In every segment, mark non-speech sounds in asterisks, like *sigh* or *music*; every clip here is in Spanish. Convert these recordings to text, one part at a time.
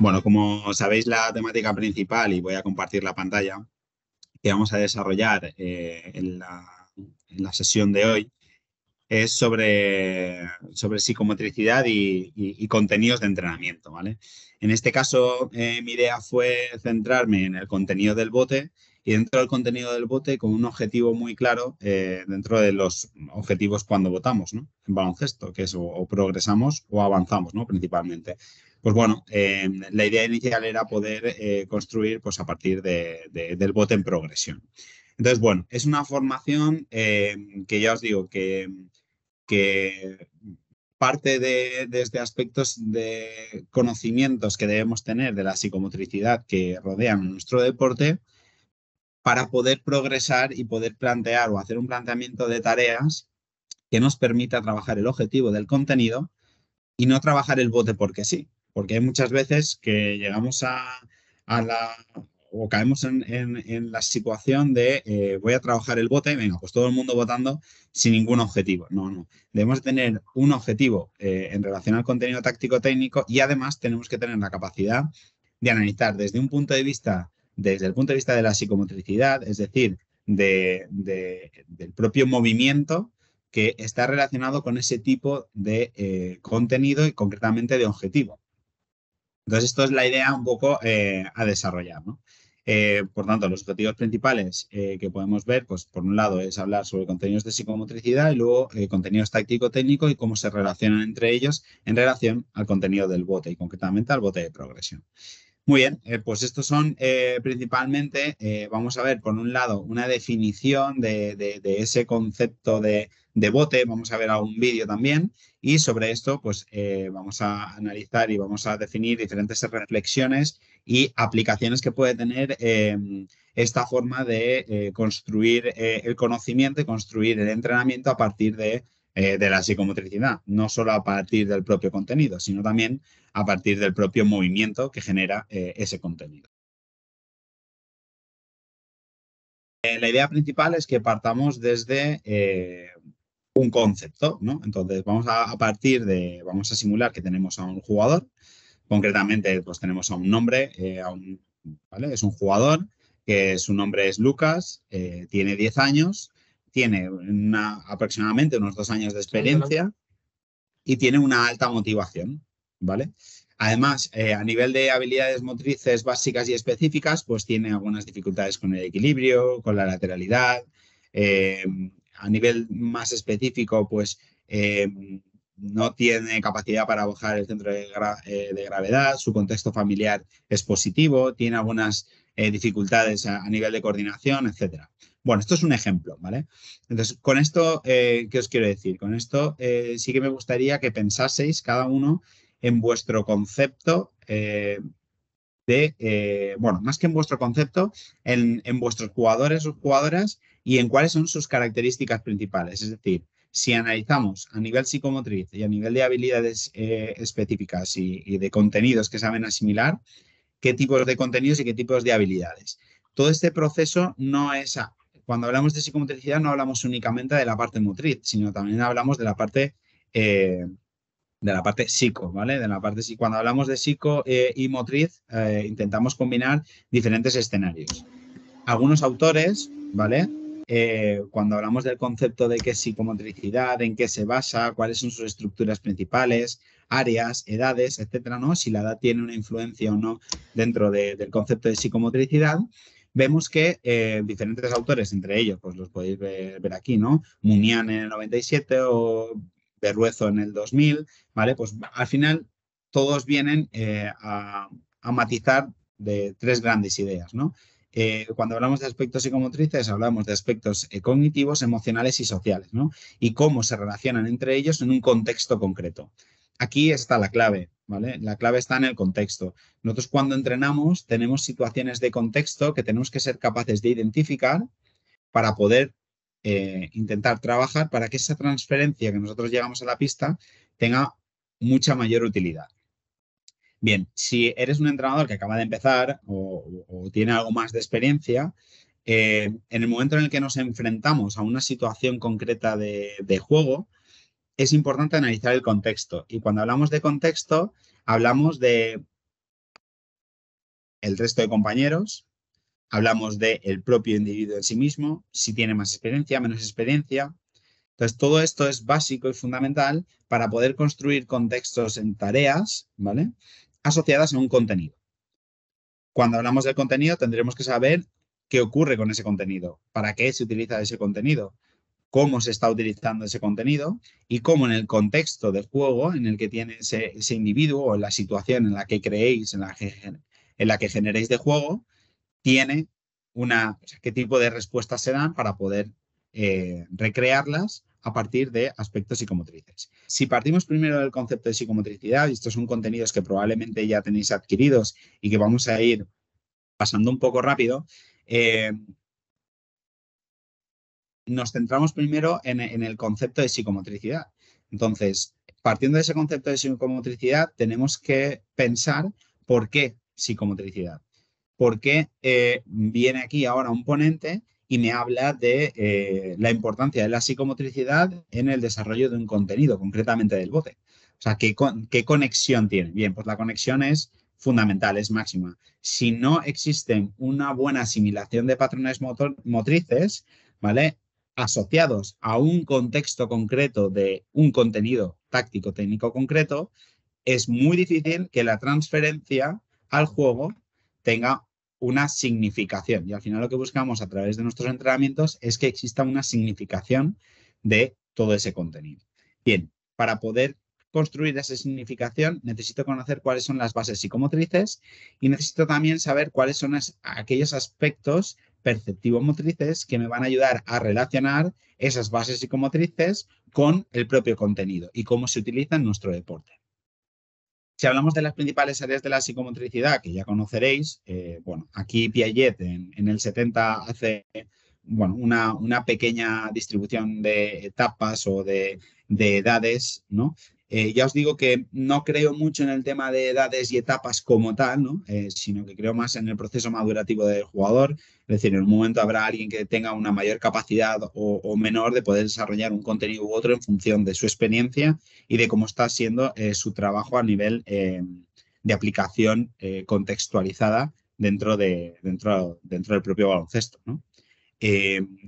Bueno, como sabéis la temática principal, y voy a compartir la pantalla, que vamos a desarrollar eh, en, la, sesión de hoy, es sobre, sobre psicomotricidad y, contenidos de entrenamiento. ¿vale? En este caso, eh, mi idea fue centrarme en el contenido del bote y dentro del contenido del bote con un objetivo muy claro eh, dentro de los objetivos cuando votamos ¿no? en baloncesto, que es o, progresamos o avanzamos ¿no? principalmente pues bueno, eh, la idea inicial era poder eh, construir pues a partir del bote en progresión. Entonces, bueno, es una formación eh, que ya os digo que, parte de, este aspectos de conocimientos que debemos tener de la psicomotricidad que rodean nuestro deporte para poder progresar y poder plantear o hacer un planteamiento de tareas que nos permita trabajar el objetivo del contenido y no trabajar el bote porque sí porque hay muchas veces que llegamos a, la o caemos en, en, la situación de eh, voy a trabajar el bote, venga, pues todo el mundo votando sin ningún objetivo. No, no. Debemos tener un objetivo eh, en relación al contenido táctico técnico y además tenemos que tener la capacidad de analizar desde un punto de vista, desde el punto de vista de la psicomotricidad, es decir, de, del propio movimiento que está relacionado con ese tipo de eh, contenido y concretamente de objetivo. Entonces, esto es la idea un poco eh, a desarrollar. Eh, por tanto, los objetivos principales eh, que podemos ver, pues por un lado es hablar sobre contenidos de psicomotricidad y luego contenidos táctico-técnico y cómo se relacionan entre ellos en relación al contenido del bote y concretamente al bote de progresión. Muy bien, pues estos son principalmente, vamos a ver por un lado una definición de ese concepto de, de bote, vamos a ver un vídeo también y sobre esto pues eh, vamos a analizar y vamos a definir diferentes reflexiones y aplicaciones que puede tener em, esta forma de eh, construir eh, el conocimiento y construir el entrenamiento a partir de, de, la psicomotricidad, no solo a partir del propio contenido, sino también a partir del propio movimiento que genera ese contenido. La idea principal es que partamos desde un concepto, ¿no? Entonces vamos a, partir de, vamos a simular que tenemos a un jugador, concretamente pues tenemos a un nombre, eh, ¿vale? Es un jugador que su nombre es Lucas, eh, tiene 10 años, tiene una, aproximadamente unos dos años de experiencia y tiene una alta motivación, ¿vale? Además, eh, a nivel de habilidades motrices básicas y específicas, pues tiene algunas dificultades con el equilibrio, con la lateralidad, a nivel más específico, pues eh, no tiene capacidad para bajar el centro eh, de, gravedad, su contexto familiar es positivo, tiene algunas eh, dificultades a, nivel de coordinación, etc. Bueno, esto es un ejemplo, ¿vale? Entonces, con esto, ¿qué os quiero decir? Con esto sí que me gustaría que pensaseis cada uno en vuestro concepto de, bueno, más que en vuestro concepto, en, en vuestros jugadores o jugadoras y en cuáles son sus características principales. Es decir, si analizamos a nivel psicomotriz y a nivel de habilidades eh, específicas y, de contenidos que saben asimilar, qué tipos de contenidos y qué tipos de habilidades. Todo este proceso no es, cuando hablamos de psicomotricidad no hablamos únicamente de la parte motriz, sino también hablamos de la parte, eh, de la parte psico, ¿vale? De la parte, cuando hablamos de psico eh, y motriz, intentamos combinar diferentes escenarios. Algunos autores, ¿vale? Eh, cuando hablamos del concepto de qué psicomotricidad, en qué se basa, cuáles son sus estructuras principales, áreas, edades, etcétera, ¿no? Si la edad tiene una influencia o no dentro del concepto de psicomotricidad, vemos que eh, diferentes autores, entre ellos, pues los podéis ver, aquí, ¿no? Munian en el 97 o Berruezo en el 2000, ¿vale? Pues al final todos vienen eh, a, a matizar de tres grandes ideas, ¿no? Eh, cuando hablamos de aspectos psicomotrices, hablamos de aspectos eh, cognitivos, emocionales y sociales, ¿no? Y cómo se relacionan entre ellos en un contexto concreto. Aquí está la clave, ¿vale? La clave está en el contexto. Nosotros cuando entrenamos tenemos situaciones de contexto que tenemos que ser capaces de identificar para poder eh, intentar trabajar para que esa transferencia que nosotros llegamos a la pista tenga mucha mayor utilidad. Bien, si eres un entrenador que acaba de empezar o, tiene algo más de experiencia, eh, en el momento en el que nos enfrentamos a una situación concreta de, juego, es importante analizar el contexto. Y cuando hablamos de contexto, hablamos de el resto de compañeros, hablamos del propio individuo en sí mismo, si tiene más experiencia, menos experiencia. Entonces, todo esto es básico y fundamental para poder construir contextos en tareas, ¿vale? asociadas a un contenido. Cuando hablamos del contenido, tendremos que saber qué ocurre con ese contenido, para qué se utiliza ese contenido, cómo se está utilizando ese contenido y cómo en el contexto del juego en el que tiene ese, individuo o en la situación en la que creéis, en la que, generéis de juego, tiene una, qué tipo de respuestas se dan para poder eh, recrearlas a partir de aspectos psicomotrices. Si partimos primero del concepto de psicomotricidad, y estos son contenidos que probablemente ya tenéis adquiridos y que vamos a ir pasando un poco rápido, eh, nos centramos primero en, el concepto de psicomotricidad. Entonces, partiendo de ese concepto de psicomotricidad, tenemos que pensar por qué psicomotricidad. ¿Por qué eh, viene aquí ahora un ponente y me habla de eh, la importancia de la psicomotricidad en el desarrollo de un contenido, concretamente del bote. O sea, ¿qué, ¿qué conexión tiene? Bien, pues la conexión es fundamental, es máxima. Si no existe una buena asimilación de patrones motor, motrices, ¿vale? Asociados a un contexto concreto de un contenido táctico técnico concreto, es muy difícil que la transferencia al juego tenga una significación. Y al final lo que buscamos a través de nuestros entrenamientos es que exista una significación de todo ese contenido. Bien, para poder construir esa significación necesito conocer cuáles son las bases psicomotrices y necesito también saber cuáles son aquellos aspectos perceptivo-motrices que me van a ayudar a relacionar esas bases psicomotrices con el propio contenido y cómo se utiliza en nuestro deporte. Si hablamos de las principales áreas de la psicomotricidad, que ya conoceréis, eh, bueno, aquí Piaget en, el 70 hace bueno, una, una pequeña distribución de etapas o de, de edades, ¿no? Eh, ya os digo que no creo mucho en el tema de edades y etapas como tal, eh, sino que creo más en el proceso madurativo del jugador. Es decir, en un momento habrá alguien que tenga una mayor capacidad o, menor de poder desarrollar un contenido u otro en función de su experiencia y de cómo está siendo eh, su trabajo a nivel de aplicación contextualizada dentro, de, dentro, dentro del propio baloncesto.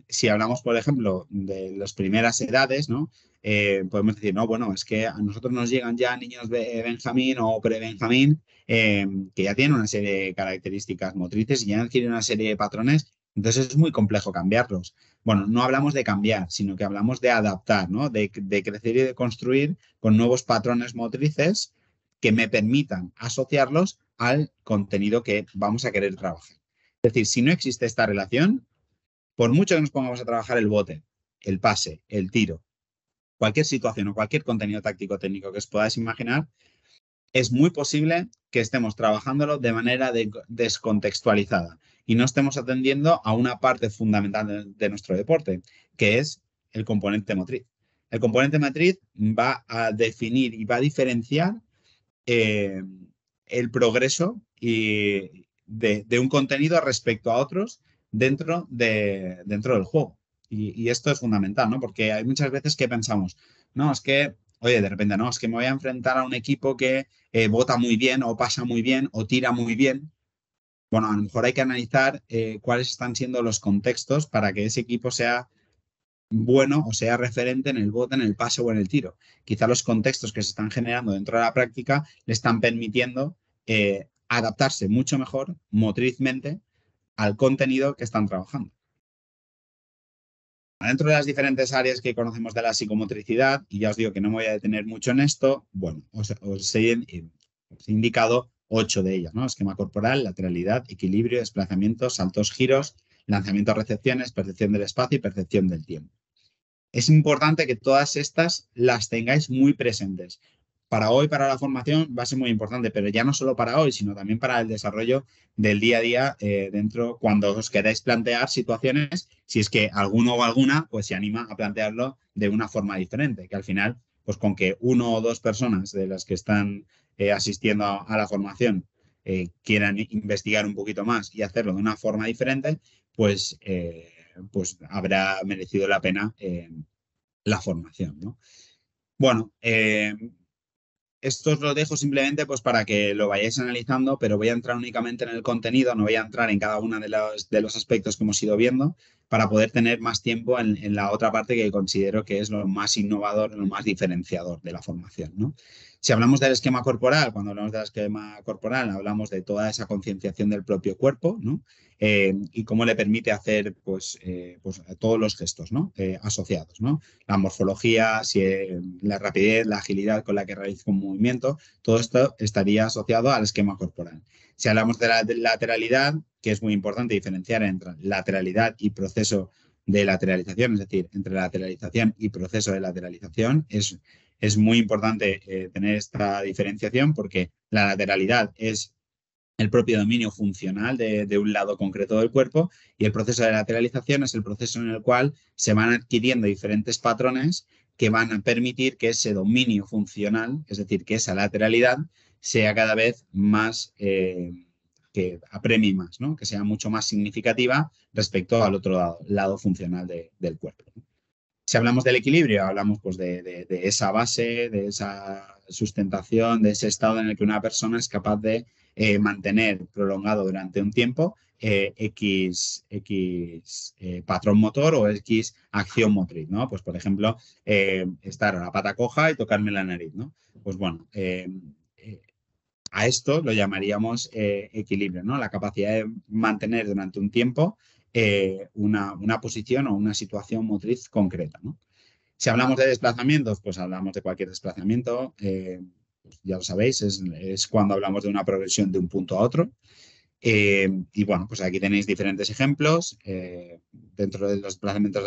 si hablamos, por ejemplo, de las primeras edades, ¿no? Eh, podemos decir, no, bueno, es que a nosotros nos llegan ya niños de Benjamín o pre-Benjamín eh, que ya tienen una serie de características motrices y ya adquieren una serie de patrones, entonces es muy complejo cambiarlos. Bueno, no hablamos de cambiar, sino que hablamos de adaptar, ¿no? de crecer y de construir con nuevos patrones motrices que me permitan asociarlos al contenido que vamos a querer trabajar. Es decir, si no existe esta relación, por mucho que nos pongamos a trabajar el bote, el pase, el tiro, cualquier situación o cualquier contenido táctico técnico que os podáis imaginar, es muy posible que estemos trabajándolo de manera descontextualizada y no estemos atendiendo a una parte fundamental de, nuestro deporte, que es el componente motriz. El componente matriz va a definir y va a diferenciar eh, el progreso de, un contenido respecto a otros dentro del juego. Y, esto es fundamental, ¿no? Porque hay muchas veces que pensamos, no, es que, oye, de repente, no, es que me voy a enfrentar a un equipo que vota eh, muy bien o pasa muy bien o tira muy bien. Bueno, a lo mejor hay que analizar eh, cuáles están siendo los contextos para que ese equipo sea bueno o sea referente en el bote, en el pase o en el tiro. Quizá los contextos que se están generando dentro de la práctica le están permitiendo eh, adaptarse mucho mejor motrizmente al contenido que están trabajando. Dentro de las diferentes áreas que conocemos de la psicomotricidad, y ya os digo que no me voy a detener mucho en esto, bueno, os, he, indicado ocho de ellas, ¿no? Esquema corporal, lateralidad, equilibrio, desplazamiento, saltos, giros, lanzamiento recepciones, percepción del espacio y percepción del tiempo. Es importante que todas estas las tengáis muy presentes para hoy, para la formación, va a ser muy importante, pero ya no solo para hoy, sino también para el desarrollo del día a día eh, dentro, cuando os queráis plantear situaciones, si es que alguno o alguna pues se anima a plantearlo de una forma diferente, que al final, pues con que uno o dos personas de las que están eh, asistiendo a, la formación eh, quieran investigar un poquito más y hacerlo de una forma diferente, pues, pues habrá merecido la pena la formación, ¿no? Bueno, esto os lo dejo simplemente pues para que lo vayáis analizando, pero voy a entrar únicamente en el contenido, no voy a entrar en cada uno de los, de los aspectos que hemos ido viendo para poder tener más tiempo en, en, la otra parte que considero que es lo más innovador, lo más diferenciador de la formación. ¿no? Si hablamos del esquema corporal, cuando hablamos del esquema corporal, hablamos de toda esa concienciación del propio cuerpo, eh, y cómo le permite hacer pues, eh, pues todos los gestos ¿no? Eh, asociados. ¿no? La morfología, la rapidez, la agilidad con la que realiza un movimiento, todo esto estaría asociado al esquema corporal. Si hablamos de la lateralidad, que es muy importante diferenciar entre lateralidad y proceso de lateralización, es decir, entre lateralización y proceso de lateralización, es es muy importante eh, tener esta diferenciación porque la lateralidad es el propio dominio funcional de, un lado concreto del cuerpo y el proceso de lateralización es el proceso en el cual se van adquiriendo diferentes patrones que van a permitir que ese dominio funcional, es decir, que esa lateralidad sea cada vez más, eh, que apremie más, ¿no? que sea mucho más significativa respecto al otro lado, lado funcional del cuerpo. Si hablamos del equilibrio, hablamos pues, de, esa base, de esa sustentación, de ese estado en el que una persona es capaz de eh, mantener prolongado durante un tiempo eh, X, X eh, patrón motor o X acción motriz, ¿no? Pues, por ejemplo, estar a la pata coja y tocarme la nariz, ¿no? Pues bueno, a esto lo llamaríamos equilibrio, ¿no? La capacidad de mantener durante un tiempo eh, una, posición o una situación motriz concreta. Si hablamos de desplazamientos, pues hablamos de cualquier desplazamiento. Eh, ya lo sabéis, es, cuando hablamos de una progresión de un punto a otro. Eh, y bueno, pues aquí tenéis diferentes ejemplos. dentro de los desplazamientos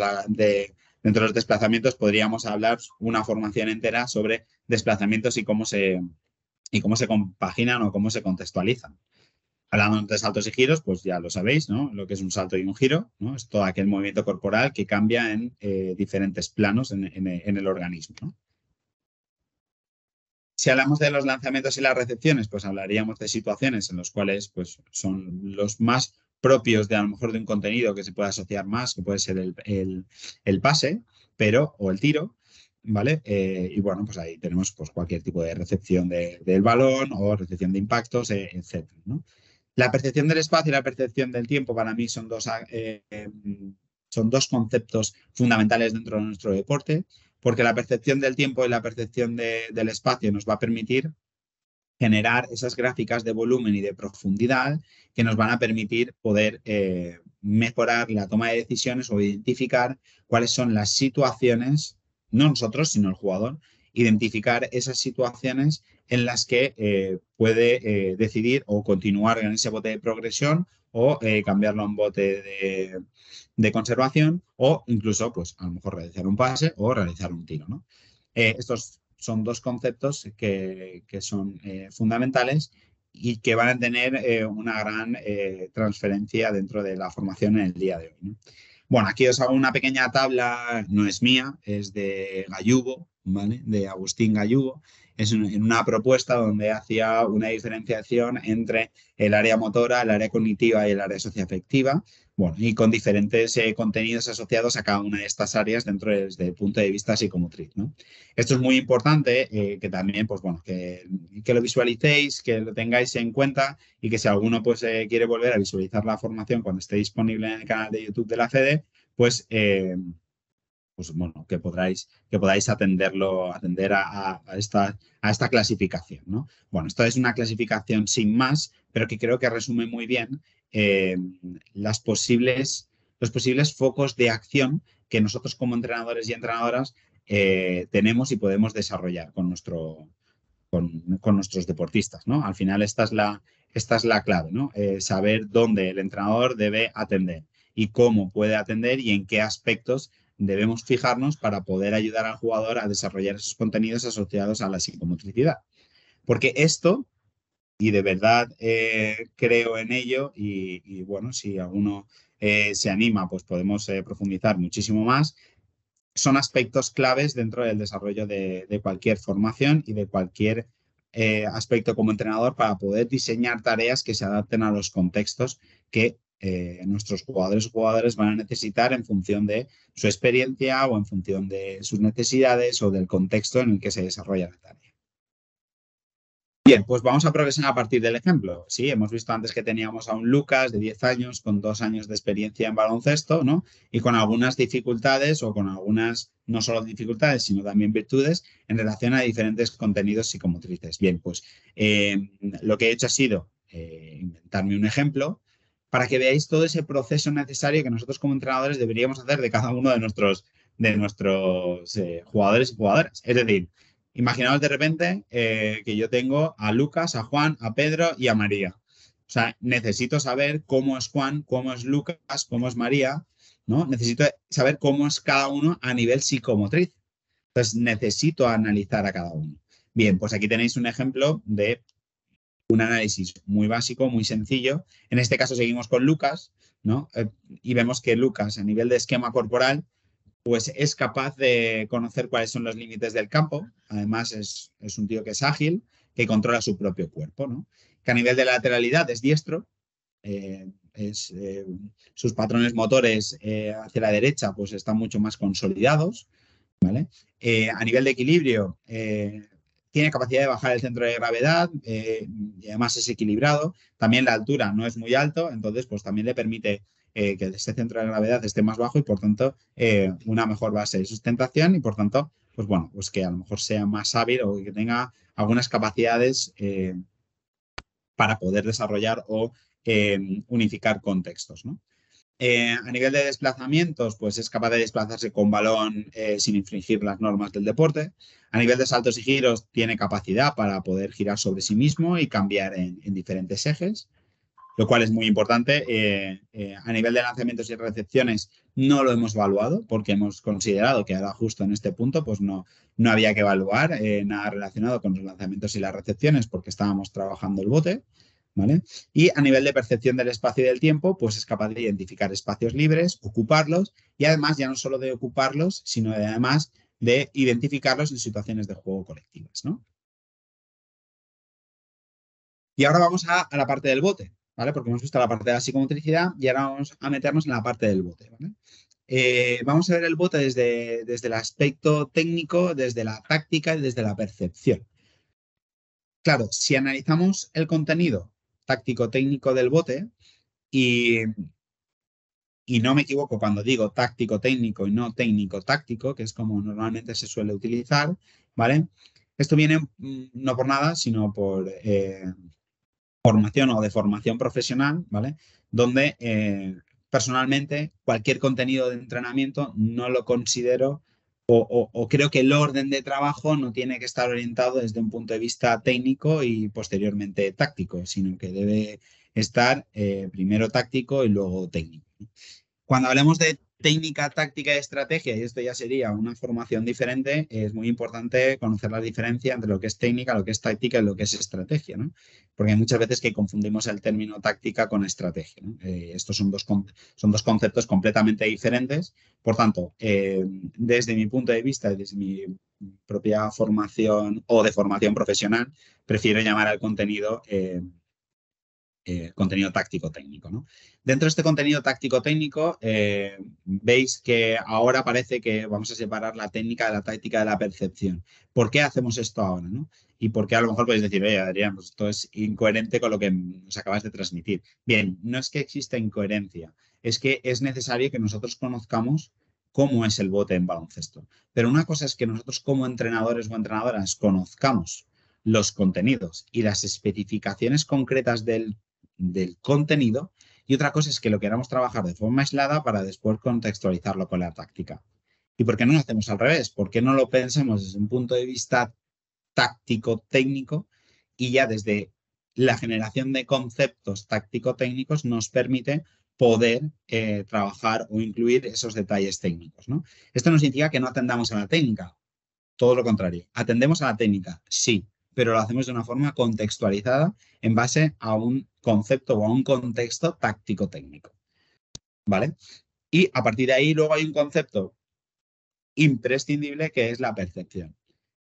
dentro de los desplazamientos podríamos hablar una formación entera sobre desplazamientos y cómo se, y cómo se compaginan o cómo se contextualizan. Hablando de saltos y giros, pues ya lo sabéis, ¿no? Lo que es un salto y un giro, ¿no? Es todo aquel movimiento corporal que cambia en eh, diferentes planos en, el organismo, Si hablamos de los lanzamientos y las recepciones, pues hablaríamos de situaciones en las cuales pues, son los más propios de a lo mejor de un contenido que se puede asociar más, que puede ser el, pase, pero, o el tiro, ¿vale? Eh, y bueno, pues ahí tenemos pues, cualquier tipo de recepción del balón o recepción de impactos, eh, etc. ¿no? La percepción del espacio y la percepción del tiempo para mí son dos, ah, eh, em, son dos conceptos fundamentales dentro de nuestro deporte, porque la percepción del tiempo y la percepción del espacio nos va a permitir generar esas gráficas de volumen y de profundidad que nos van a permitir poder eh, mejorar la toma de decisiones o identificar cuáles son las situaciones, no nosotros, sino el jugador, identificar esas situaciones en las que eh, puede eh, decidir o continuar en ese bote de progresión o eh, cambiarlo a un bote de, conservación o incluso, pues, a lo mejor realizar un pase o realizar un tiro, ¿no? estos son dos conceptos que, son fundamentales y que van a tener una gran transferencia dentro de la formación en el día de hoy. Bueno, aquí os hago una pequeña tabla, no es mía, es de Gallubo, ¿vale? De Agustín Gallubo, es una propuesta donde hacía una diferenciación entre el área motora, el área cognitiva y el área socioafectiva, bueno, y con diferentes eh, contenidos asociados a cada una de estas áreas dentro de, desde el punto de vista psicomotriz. ¿no? Esto es muy importante eh, que también, pues bueno, que, lo visualicéis, que lo tengáis en cuenta y que si alguno pues eh, quiere volver a visualizar la formación cuando esté disponible en el canal de YouTube de la FEDE, pues pues bueno, que podráis, que podáis atenderlo, atender a, esta, a esta clasificación. ¿no? Bueno, esta es una clasificación sin más, pero que creo que resume muy bien eh, las posibles, los posibles focos de acción que nosotros como entrenadores y entrenadoras eh, tenemos y podemos desarrollar con, nuestro, con, nuestros deportistas. ¿no? Al final esta es la, esta es la clave, ¿no? Eh, saber dónde el entrenador debe atender y cómo puede atender y en qué aspectos debemos fijarnos para poder ayudar al jugador a desarrollar esos contenidos asociados a la psicomotricidad. Porque esto, y de verdad eh, creo en ello, y, bueno, si alguno eh, se anima, pues podemos eh, profundizar muchísimo más, son aspectos claves dentro del desarrollo de, de cualquier formación y de cualquier aspecto como entrenador para poder diseñar tareas que se adapten a los contextos que eh, nuestros jugadores o jugadores van a necesitar en función de su experiencia o en función de sus necesidades o del contexto en el que se desarrolla la tarea. Bien, pues vamos a progresar a partir del ejemplo. Sí, hemos visto antes que teníamos a un Lucas de 10 años con dos años de experiencia en baloncesto, Y con algunas dificultades o con algunas, no solo dificultades, sino también virtudes en relación a diferentes contenidos psicomotrices. Bien, pues eh, lo que he hecho ha sido eh, inventarme un ejemplo para que veáis todo ese proceso necesario que nosotros como entrenadores deberíamos hacer de cada uno de nuestros, de nuestros eh, jugadores y jugadoras. Es decir, imaginaos de repente eh, que yo tengo a Lucas, a Juan, a Pedro y a María. O sea, necesito saber cómo es Juan, cómo es Lucas, cómo es María, ¿no? Necesito saber cómo es cada uno a nivel psicomotriz. Entonces, necesito analizar a cada uno. Bien, pues aquí tenéis un ejemplo de un análisis muy básico, muy sencillo. En este caso seguimos con Lucas, ¿no? Eh, y vemos que Lucas, a nivel de esquema corporal, pues es capaz de conocer cuáles son los límites del campo. Además, es, un tío que es ágil, que controla su propio cuerpo, ¿no? Que a nivel de lateralidad es diestro. Eh, es, eh, sus patrones motores hacia la derecha pues están mucho más consolidados. ¿vale? a nivel de equilibrio, tiene capacidad de bajar el centro de gravedad eh, y además es equilibrado. También la altura no es muy alto, entonces pues también le permite eh, que ese centro de gravedad esté más bajo y por tanto eh, una mejor base de sustentación y por tanto pues bueno, pues que a lo mejor sea más hábil o que tenga algunas capacidades para poder desarrollar o unificar contextos. ¿no? Eh, a nivel de desplazamientos, pues es capaz de desplazarse con balón eh, sin infringir las normas del deporte. A nivel de saltos y giros, tiene capacidad para poder girar sobre sí mismo y cambiar en, diferentes ejes, lo cual es muy importante. Eh, a nivel de lanzamientos y recepciones, no lo hemos evaluado porque hemos considerado que ahora justo en este punto, pues no, no había que evaluar nada relacionado con los lanzamientos y las recepciones porque estábamos trabajando el bote. Y a nivel de percepción del espacio y del tiempo, pues es capaz de identificar espacios libres, ocuparlos y además ya no solo de ocuparlos, sino además de identificarlos en situaciones de juego colectivas, Y ahora vamos a, la parte del bote, ¿vale? Porque hemos visto la parte de la psicomotricidad y ahora vamos a meternos en la parte del bote, eh, vamos a ver el bote desde, desde el aspecto técnico, desde la táctica y desde la percepción. Claro, si analizamos el contenido táctico-técnico del bote y, y no me equivoco cuando digo táctico-técnico y no técnico-táctico, que es como normalmente se suele utilizar, ¿vale? Esto viene mm, no por nada, sino por eh, formación o de formación profesional, ¿vale? Donde eh, personalmente cualquier contenido de entrenamiento no lo considero o, creo que el orden de trabajo no tiene que estar orientado desde un punto de vista técnico y posteriormente táctico, sino que debe estar eh, primero táctico y luego técnico. Cuando hablemos de técnica, táctica y estrategia, y esto ya sería una formación diferente, es muy importante conocer la diferencia entre lo que es técnica, lo que es táctica y lo que es estrategia, ¿no? Porque hay muchas veces que confundimos el término táctica con estrategia. Eh, estos son dos, son dos conceptos completamente diferentes. Por tanto, eh, desde mi punto de vista y desde mi propia formación o de formación profesional, prefiero llamar al contenido... Eh, eh, contenido táctico técnico. Dentro de este contenido táctico técnico, eh, veis que ahora parece que vamos a separar la técnica de la táctica de la percepción. ¿Por qué hacemos esto ahora? Y por qué a lo mejor podéis decir, oye, Adrián, pues esto es incoherente con lo que nos acabas de transmitir. Bien, no es que exista incoherencia, es que es necesario que nosotros conozcamos cómo es el bote en baloncesto. Pero una cosa es que nosotros como entrenadores o entrenadoras conozcamos los contenidos y las especificaciones concretas del del contenido y otra cosa es que lo queramos trabajar de forma aislada para después contextualizarlo con la táctica. ¿Y por qué no lo hacemos al revés? ¿Por qué no lo pensamos desde un punto de vista táctico, técnico y ya desde la generación de conceptos táctico-técnicos nos permite poder eh, trabajar o incluir esos detalles técnicos. ¿no? Esto no significa que no atendamos a la técnica, todo lo contrario, atendemos a la técnica, sí, pero lo hacemos de una forma contextualizada en base a un concepto o a un contexto táctico-técnico. ¿Vale? Y a partir de ahí luego hay un concepto imprescindible que es la percepción.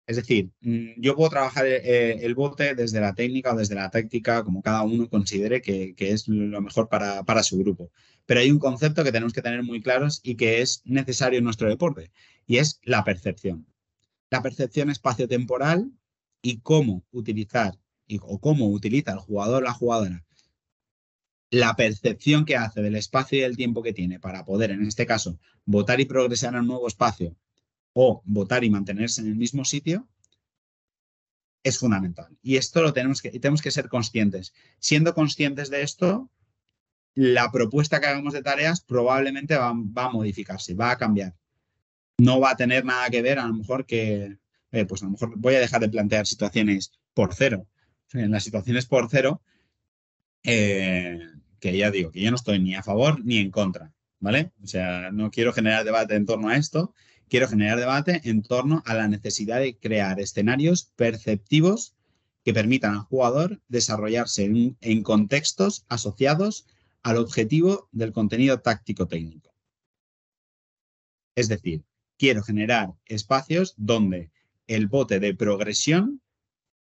Es decir, mm, yo puedo trabajar eh, el bote desde la técnica o desde la táctica, como cada uno considere que, es lo mejor para, para, su grupo. Pero hay un concepto que tenemos que tener muy claros y que es necesario en nuestro deporte, y es la percepción. La percepción espaciotemporal y cómo utilizar o cómo utiliza el jugador la jugadora la percepción que hace del espacio y del tiempo que tiene para poder, en este caso, votar y progresar a un nuevo espacio o votar y mantenerse en el mismo sitio, es fundamental. Y esto lo tenemos que, tenemos que ser conscientes. Siendo conscientes de esto, la propuesta que hagamos de tareas probablemente va a modificarse, va a cambiar. No va a tener nada que ver a lo mejor que eh, pues a lo mejor voy a dejar de plantear situaciones por cero. En las situaciones por cero, eh, que ya digo, que yo no estoy ni a favor ni en contra, ¿vale? O sea, no quiero generar debate en torno a esto, quiero generar debate en torno a la necesidad de crear escenarios perceptivos que permitan al jugador desarrollarse en contextos asociados al objetivo del contenido táctico técnico. Es decir, quiero generar espacios donde el bote de progresión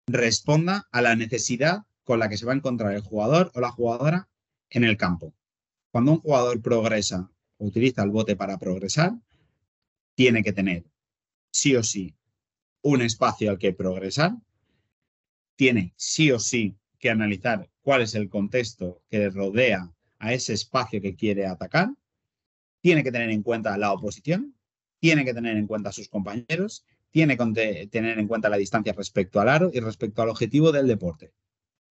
responda a la necesidad con la que se va a encontrar el jugador o la jugadora en el campo. Cuando un jugador progresa o utiliza el bote para progresar, tiene que tener sí o sí un espacio al que progresar, tiene sí o sí que analizar cuál es el contexto que rodea a ese espacio que quiere atacar, tiene que tener en cuenta la oposición, tiene que tener en cuenta a sus compañeros tiene que tener en cuenta la distancia respecto al aro y respecto al objetivo del deporte.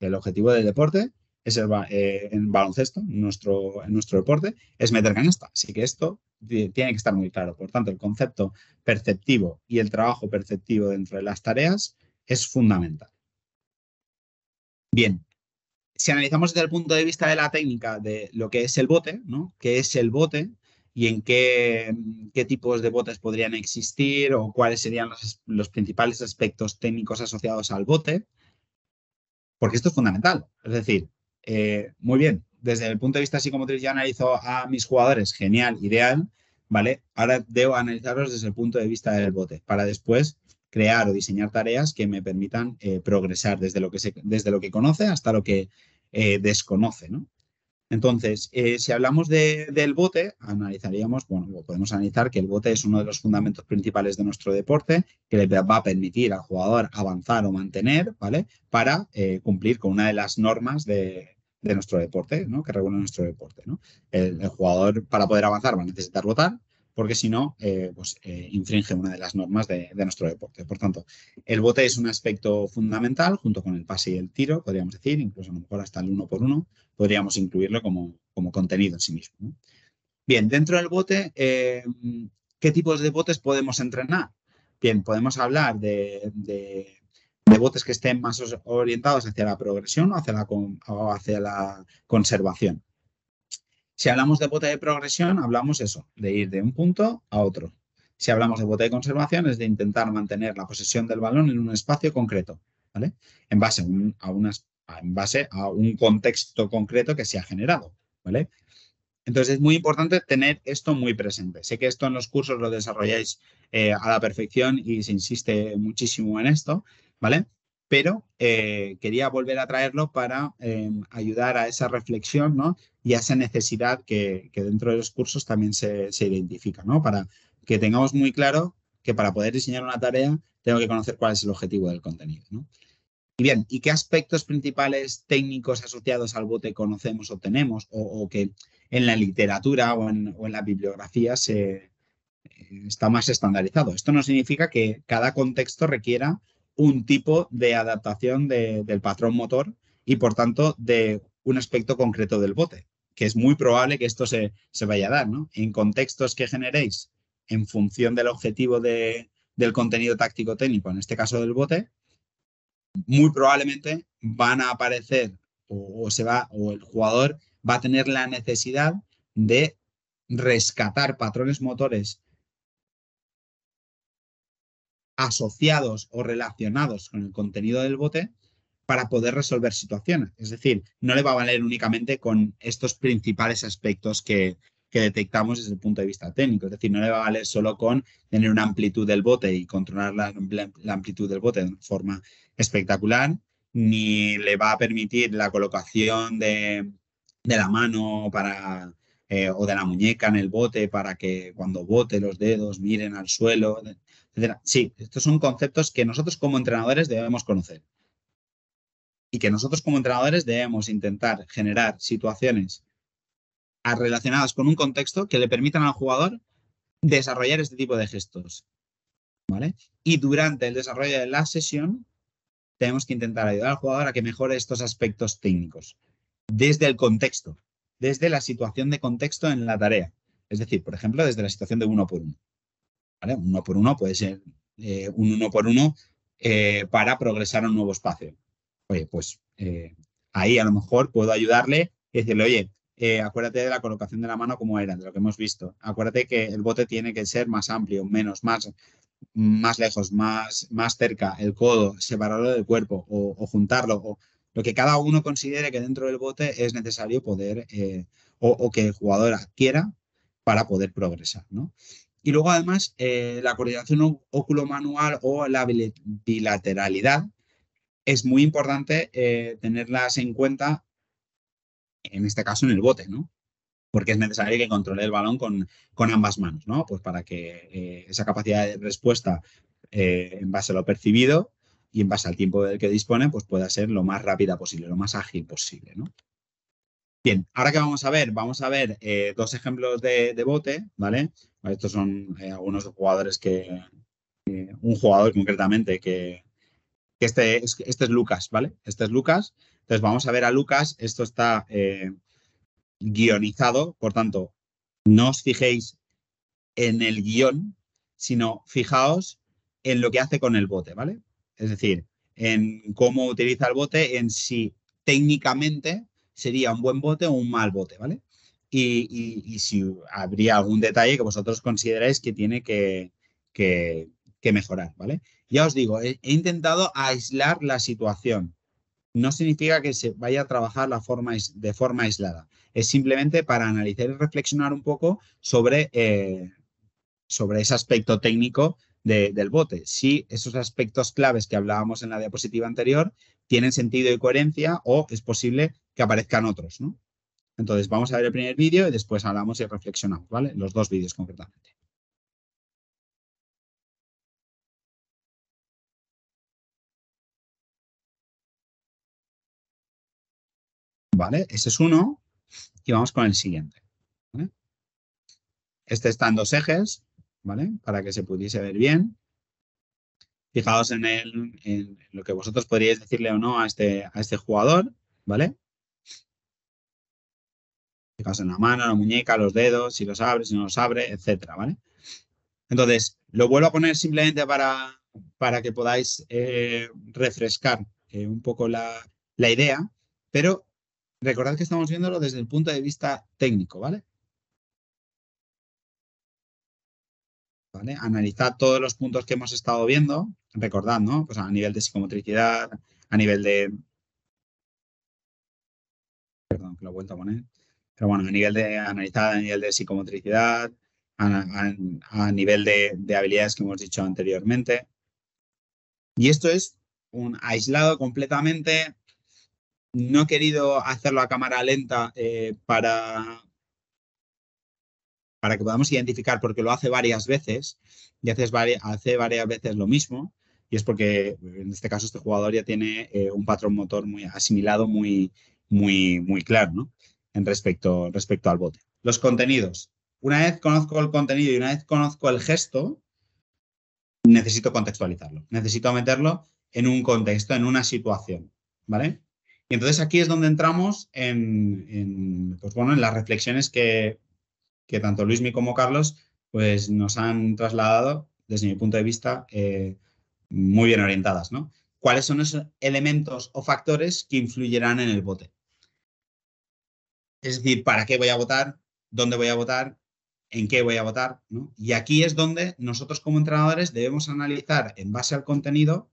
El objetivo del deporte es el, eh, baloncesto, nuestro, nuestro deporte, es meter canasta. Así que esto tiene que estar muy claro. Por tanto, el concepto perceptivo y el trabajo perceptivo dentro de las tareas es fundamental. Bien, si analizamos desde el punto de vista de la técnica de lo que es el bote, ¿no? ¿Qué es el bote? y en qué, tipos de botes podrían existir o cuáles serían los, principales aspectos técnicos asociados al bote, porque esto es fundamental. Es decir, eh, muy bien, desde el punto de vista psicomotriz ya analizo a mis jugadores, genial, ideal, ¿vale? Ahora debo analizarlos desde el punto de vista del bote para después crear o diseñar tareas que me permitan eh, progresar desde lo que, desde lo que conoce hasta lo que eh, desconoce, ¿no? Entonces, eh, si hablamos del bote, analizaríamos, bueno, podemos analizar que el bote es uno de los fundamentos principales de nuestro deporte, que le va a permitir al jugador avanzar o mantener, ¿vale? Para eh, cumplir con una de las normas de, nuestro deporte, ¿no? Que regula nuestro deporte, ¿no? el, jugador, para poder avanzar, va a necesitar votar porque si no, eh, pues, eh, infringe una de las normas de, nuestro deporte. Por tanto, el bote es un aspecto fundamental, junto con el pase y el tiro, podríamos decir, incluso a lo mejor hasta el uno por uno, podríamos incluirlo como, contenido en sí mismo. Bien, dentro del bote, eh, ¿qué tipos de botes podemos entrenar? Bien, podemos hablar de, botes que estén más orientados hacia la progresión o hacia la, o hacia la conservación. Si hablamos de bote de progresión, hablamos eso, de ir de un punto a otro. Si hablamos de bote de conservación, es de intentar mantener la posesión del balón en un espacio concreto, ¿vale? En base a un, contexto concreto que se ha generado, ¿vale? Entonces es muy importante tener esto muy presente. Sé que esto en los cursos lo desarrolláis eh, a la perfección y se insiste muchísimo en esto, ¿vale? pero eh, quería volver a traerlo para eh, ayudar a esa reflexión ¿no? y a esa necesidad que, dentro de los cursos también se, se identifica, ¿no? para que tengamos muy claro que para poder diseñar una tarea tengo que conocer cuál es el objetivo del contenido. Y bien, ¿y qué aspectos principales técnicos asociados al bote conocemos o tenemos o, que en la literatura o en, o en la bibliografía se, eh, está más estandarizado? Esto no significa que cada contexto requiera un tipo de adaptación del patrón motor y por tanto de un aspecto concreto del bote, que es muy probable que esto se, se vaya a dar, En contextos que generéis en función del objetivo del contenido táctico técnico, en este caso del bote, muy probablemente van a aparecer o se va o el jugador va a tener la necesidad de rescatar patrones motores asociados o relacionados con el contenido del bote para poder resolver situaciones. Es decir, no le va a valer únicamente con estos principales aspectos que, detectamos desde el punto de vista técnico. Es decir, no le va a valer solo con tener una amplitud del bote y controlar la, amplitud del bote de forma espectacular, ni le va a permitir la colocación de la mano para eh, o de la muñeca en el bote para que cuando bote los dedos miren al suelo, etcétera. Sí, estos son conceptos que nosotros como entrenadores debemos conocer y que nosotros como entrenadores debemos intentar generar situaciones relacionadas con un contexto que le permitan al jugador desarrollar este tipo de gestos. ¿Vale? Y durante el desarrollo de la sesión tenemos que intentar ayudar al jugador a que mejore estos aspectos técnicos desde el contexto, desde la situación de contexto en la tarea. Es decir, por ejemplo, desde la situación de uno por uno. uno por uno puede ser eh, un uno por uno eh, para progresar a un nuevo espacio. Oye, pues eh, ahí a lo mejor puedo ayudarle y decirle, oye, acuérdate de la colocación de la mano como era, de lo que hemos visto. Acuérdate que el bote tiene que ser más amplio, menos, más, más lejos, más, más cerca, el codo, separarlo del cuerpo o, o juntarlo. O, lo que cada uno considere que dentro del bote es necesario poder eh, o, que el jugador adquiera para poder progresar, ¿no? Y luego además eh, la coordinación óculo-manual o la bilateralidad es muy importante eh, tenerlas en cuenta, en este caso en el bote, ¿no? Porque es necesario que controle el balón con, con ambas manos, ¿no? Pues para que esa capacidad de respuesta en base a lo percibido y en base al tiempo del que dispone, pues pueda ser lo más rápida posible, lo más ágil posible, ¿no? Bien, ahora que vamos a ver, vamos a ver eh, dos ejemplos de, bote, ¿vale? Estos son eh, algunos jugadores que, eh, un jugador concretamente que, este, este es Lucas, ¿vale? Este es Lucas. Entonces vamos a ver a Lucas, esto está guionizado, por tanto, no os fijéis en el guión, sino fijaos en lo que hace con el bote, ¿vale? Es decir, en cómo utiliza el bote, en si técnicamente sería un buen bote o un mal bote, ¿vale? Y, si habría algún detalle que vosotros consideráis que tiene que, mejorar, ¿vale? Ya os digo, he, intentado aislar la situación. No significa que se vaya a trabajar la forma, de forma aislada. Es simplemente para analizar y reflexionar un poco sobre, eh, sobre ese aspecto técnico del bote. Si esos aspectos claves que hablábamos en la diapositiva anterior tienen sentido y coherencia o es posible que aparezcan otros, ¿no? Entonces, vamos a ver el primer vídeo y después hablamos y reflexionamos, ¿vale? Los dos vídeos concretamente. Vale, ese es uno y vamos con el siguiente. Este está en dos ejes, ¿vale? Para que se pudiese ver bien. Fijaos en, lo que vosotros podríais decirle o no a este, a este jugador, ¿vale? Fijaos en la mano, la muñeca, los dedos, si los abre, si no los abre, etcétera, ¿vale? Entonces, lo vuelvo a poner simplemente para, para que podáis eh, refrescar eh, un poco la, la idea, pero recordad que estamos viéndolo desde el punto de vista técnico, ¿vale? Analizar todos los puntos que hemos estado viendo, recordad, ¿no? Pues a nivel de psicomotricidad, a nivel de... Perdón, que lo he vuelto a poner. Pero bueno, a nivel de analizar, a nivel de psicomotricidad, a, nivel de, habilidades que hemos dicho anteriormente. Y esto es un aislado completamente no he querido hacerlo a cámara lenta eh, para, para que podamos identificar, porque lo hace varias veces y hace, hace varias veces lo mismo, y es porque en este caso este jugador ya tiene eh, un patrón motor muy asimilado, muy, muy, muy claro, ¿no? En respecto, respecto al bote. Los contenidos. Una vez conozco el contenido y una vez conozco el gesto, necesito contextualizarlo, necesito meterlo en un contexto, en una situación, ¿vale? Y entonces aquí es donde entramos en, en, pues bueno, en las reflexiones que que tanto Luismi como Carlos pues nos han trasladado, desde mi punto de vista, eh, muy bien orientadas, ¿no? ¿Cuáles son esos elementos o factores que influirán en el bote? Es decir, ¿para qué voy a votar? ¿Dónde voy a votar? ¿En qué voy a votar? Y aquí es donde nosotros como entrenadores debemos analizar en base al contenido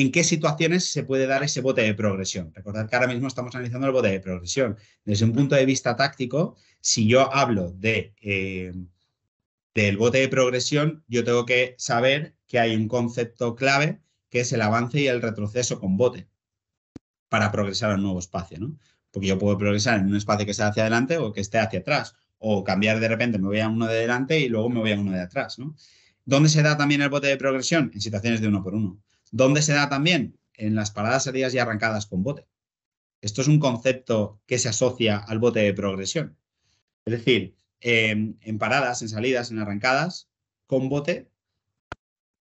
en qué situaciones se puede dar ese bote de progresión. Recordad que ahora mismo estamos analizando el bote de progresión. Desde un punto de vista táctico, si yo hablo eh, del bote de progresión, yo tengo que saber que hay un concepto clave que es el avance y el retroceso con bote para progresar a un nuevo espacio, ¿no? Porque yo puedo progresar en un espacio que sea hacia adelante o que esté hacia atrás, o cambiar de repente, me voy a uno de delante y luego me voy a uno de atrás, ¿no? ¿Dónde se da también el bote de progresión? En situaciones de uno por uno. ¿Dónde se da también? En las paradas, salidas y arrancadas con bote. Esto es un concepto que se asocia al bote de progresión. Es decir, en paradas, en salidas, en arrancadas, con bote,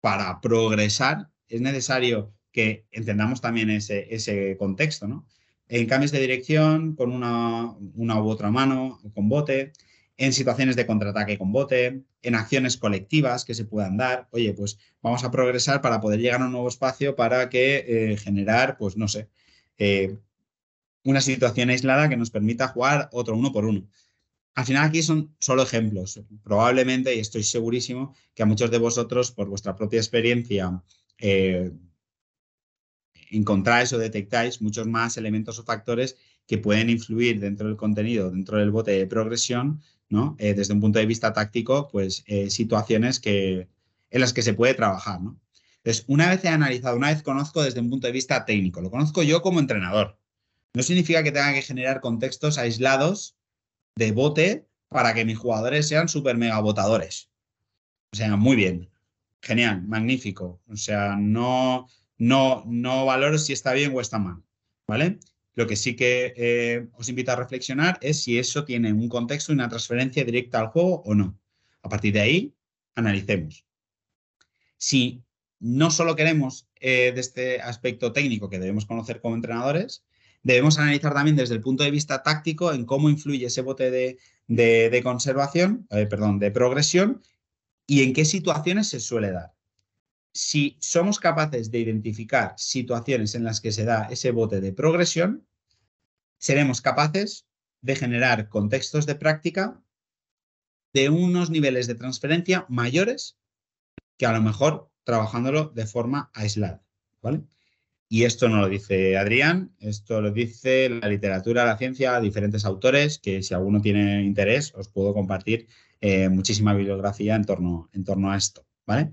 para progresar es necesario que entendamos también ese, contexto, ¿no? En cambios de dirección, con una u otra mano, con bote, en situaciones de contraataque con bote, en acciones colectivas que se puedan dar. Oye, pues vamos a progresar para poder llegar a un nuevo espacio para que eh, generar, pues no sé, eh, una situación aislada que nos permita jugar otro uno por uno. Al final aquí son solo ejemplos. Probablemente, y estoy segurísimo, que a muchos de vosotros, por vuestra propia experiencia, eh, encontráis o detectáis muchos más elementos o factores que pueden influir dentro del contenido, dentro del bote de progresión, eh, desde un punto de vista táctico, pues eh, situaciones que, en las que se puede trabajar, Entonces, una vez he analizado, una vez conozco desde un punto de vista técnico, lo conozco yo como entrenador. No significa que tenga que generar contextos aislados de bote para que mis jugadores sean súper mega votadores. O sea, muy bien, genial, magnífico. O sea, no, no, no valoro si está bien o está mal, ¿vale? Lo que sí que eh, os invito a reflexionar es si eso tiene un contexto y una transferencia directa al juego o no. A partir de ahí, analicemos. Si no solo queremos eh, de este aspecto técnico que debemos conocer como entrenadores, debemos analizar también desde el punto de vista táctico en cómo influye ese bote de, conservación, eh, perdón, de progresión y en qué situaciones se suele dar si somos capaces de identificar situaciones en las que se da ese bote de progresión, seremos capaces de generar contextos de práctica de unos niveles de transferencia mayores que a lo mejor trabajándolo de forma aislada. ¿vale? Y esto no lo dice Adrián, esto lo dice la literatura, la ciencia, diferentes autores, que si alguno tiene interés os puedo compartir eh, muchísima bibliografía en torno, en torno a esto. ¿vale?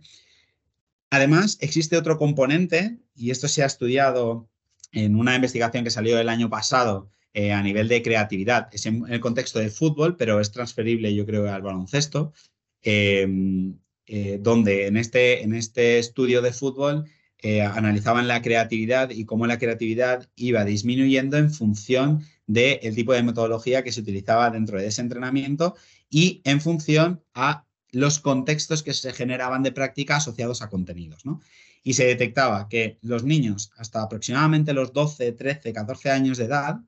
Además, existe otro componente, y esto se ha estudiado en una investigación que salió el año pasado eh, a nivel de creatividad. Es en, el contexto de fútbol, pero es transferible, yo creo, al baloncesto, em, eh, donde en este, en este estudio de fútbol eh, analizaban la creatividad y cómo la creatividad iba disminuyendo en función del tipo de metodología que se utilizaba dentro de ese entrenamiento y en función a los contextos que se generaban de práctica asociados a contenidos. ¿no? Y se detectaba que los niños hasta aproximadamente los 12, 13, 14 años de edad,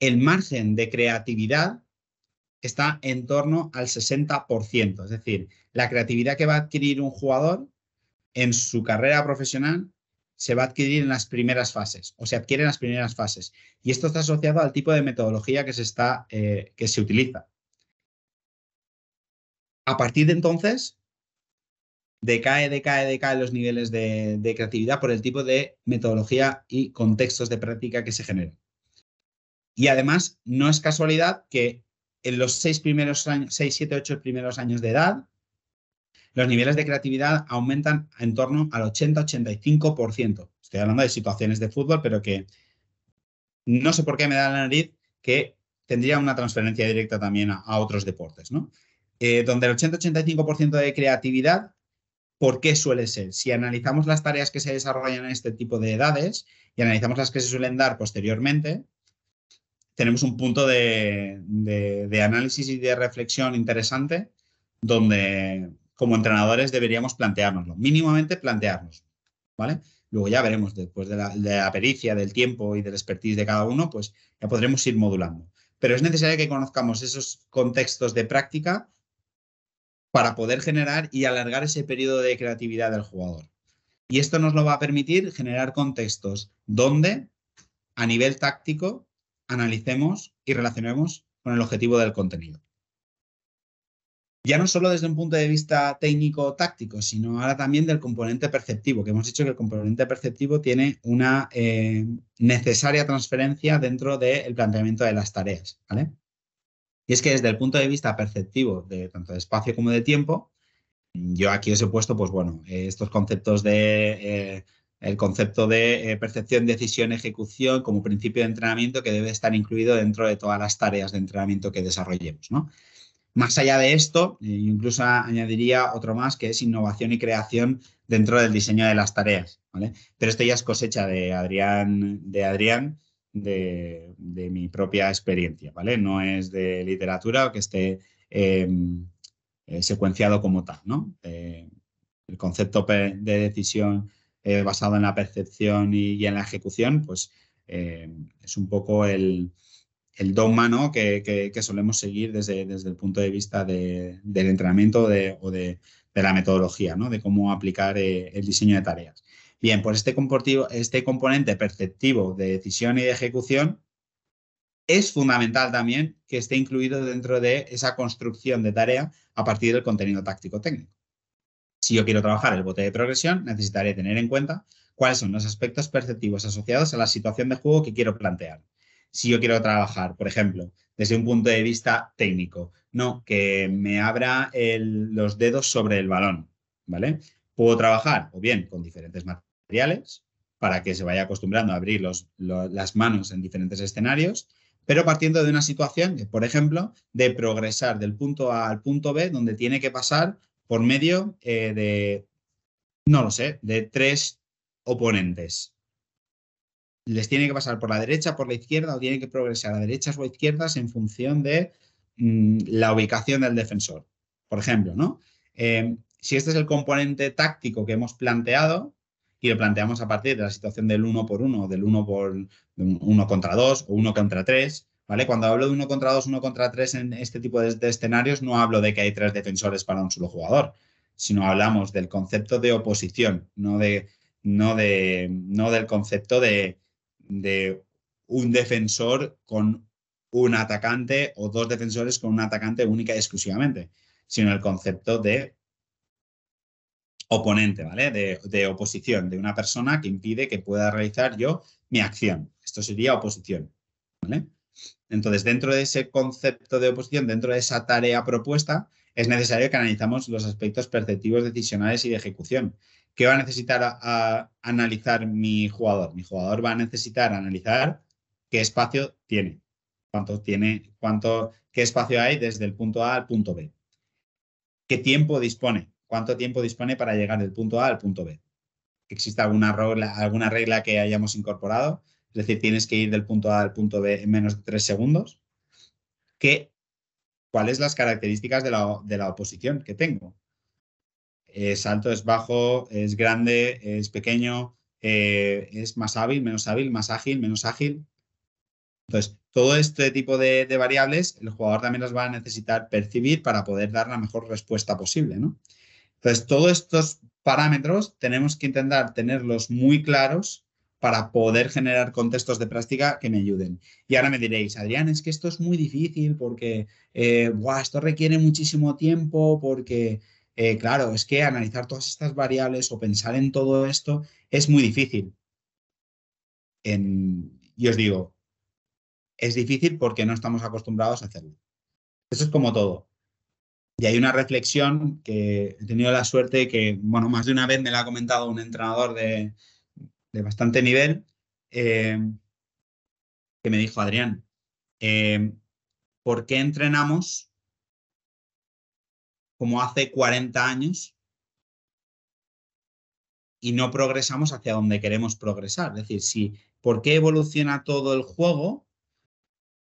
el margen de creatividad está en torno al 60%. Es decir, la creatividad que va a adquirir un jugador en su carrera profesional se va a adquirir en las primeras fases o se adquiere en las primeras fases. Y esto está asociado al tipo de metodología que se, está, eh, que se utiliza. A partir de entonces, decae, decae, decae los niveles de, creatividad por el tipo de metodología y contextos de práctica que se generan. Y además, no es casualidad que en los seis primeros años, seis, siete, ocho primeros años de edad, los niveles de creatividad aumentan en torno al 80-85%. Estoy hablando de situaciones de fútbol, pero que no sé por qué me da la nariz que tendría una transferencia directa también a, a otros deportes, ¿no? Eh, donde el 80-85% de creatividad, ¿por qué suele ser? Si analizamos las tareas que se desarrollan en este tipo de edades y analizamos las que se suelen dar posteriormente, tenemos un punto de, análisis y de reflexión interesante donde como entrenadores deberíamos planteárnoslo, mínimamente plantearnos, ¿vale? Luego ya veremos, después de la, pericia, del tiempo y del expertise de cada uno, pues ya podremos ir modulando. Pero es necesario que conozcamos esos contextos de práctica para poder generar y alargar ese periodo de creatividad del jugador. Y esto nos lo va a permitir generar contextos donde, a nivel táctico, analicemos y relacionemos con el objetivo del contenido. Ya no solo desde un punto de vista técnico-táctico, sino ahora también del componente perceptivo, que hemos dicho que el componente perceptivo tiene una eh, necesaria transferencia dentro del planteamiento de las tareas. ¿vale? Y es que desde el punto de vista perceptivo de tanto de espacio como de tiempo, yo aquí os he puesto, pues bueno, eh, estos conceptos de eh, el concepto de eh, percepción, decisión, ejecución como principio de entrenamiento que debe estar incluido dentro de todas las tareas de entrenamiento que desarrollemos, ¿no? Más allá de esto, incluso añadiría otro más que es innovación y creación dentro del diseño de las tareas, Pero esto ya es cosecha de Adrián, de Adrián de, mi propia experiencia, ¿vale? No es de literatura que esté em, eh, secuenciado como tal, ¿no? Eh, el concepto de decisión eh, basado en la percepción y, en la ejecución, pues es un poco el, dogma ¿no? que, solemos seguir desde, el punto de vista del entrenamiento o de, la metodología, ¿no? de cómo aplicar el diseño de tareas. Bien, pues este, este, componente perceptivo de decisión y de ejecución es fundamental también que esté incluido dentro de esa construcción de tarea a partir del contenido táctico técnico. Si yo quiero trabajar el bote de progresión, necesitaré tener en cuenta cuáles son los aspectos perceptivos asociados a la situación de juego que quiero plantear. Si yo quiero trabajar, por ejemplo, desde un punto de vista técnico, no que me abra los dedos sobre el balón, ¿vale? Puedo trabajar o bien con diferentes marcas para que se vaya acostumbrando a abrir los, las manos en diferentes escenarios, pero partiendo de una situación, por ejemplo, de progresar del punto A al punto B, donde tiene que pasar por medio eh, de, no lo sé, de tres oponentes. Les tiene que pasar por la derecha, por la izquierda, o tiene que progresar a derechas o a izquierdas en función de mm, la ubicación del defensor, por ejemplo, ¿no? Eh, si este es el componente táctico que hemos planteado, y lo planteamos a partir de la situación del uno por uno, del uno por uno contra dos o uno contra tres. ¿Vale? Cuando hablo de uno contra dos, uno contra tres en este tipo de, escenarios, no hablo de que hay tres defensores para un solo jugador, sino hablamos del concepto de oposición, no, de, no, de, no del concepto de, de un defensor con un atacante o dos defensores con un atacante única y exclusivamente, sino el concepto de oponente, ¿vale? De, oposición, de una persona que impide que pueda realizar yo mi acción. Esto sería oposición, ¿vale? Entonces, dentro de ese concepto de oposición, dentro de esa tarea propuesta, es necesario que analizamos los aspectos perceptivos, decisionales y de ejecución. ¿Qué va a necesitar a analizar mi jugador? Mi jugador va a necesitar analizar qué espacio tiene, cuánto tiene, cuánto, qué espacio hay desde el punto A al punto B, qué tiempo dispone, cuánto tiempo dispone para llegar del punto A al punto B. ¿Existe alguna regla, alguna regla que hayamos incorporado? Es decir, tienes que ir del punto A al punto B en menos de tres segundos. ¿Qué, ¿Cuáles las características de la, oposición que tengo? es alto, es bajo, es grande, es pequeño, eh, es más hábil, menos hábil, más ágil, menos ágil. Entonces, todo este tipo de, de, variables, el jugador también las va a necesitar percibir para poder dar la mejor respuesta posible, ¿no? Entonces, todos estos parámetros tenemos que intentar tenerlos muy claros para poder generar contextos de práctica que me ayuden. Y ahora me diréis, Adrián, es que esto es muy difícil porque eh, esto requiere muchísimo tiempo, porque, eh, claro, es que analizar todas estas variables o pensar en todo esto es muy difícil. y os digo, es difícil porque no estamos acostumbrados a hacerlo. Eso es como todo. Y hay una reflexión que he tenido la suerte que, bueno, más de una vez me la ha comentado un entrenador de, bastante nivel, eh, que me dijo, Adrián, eh, ¿por qué entrenamos como hace 40 años y no progresamos hacia donde queremos progresar? Es decir, si, ¿por qué evoluciona todo el juego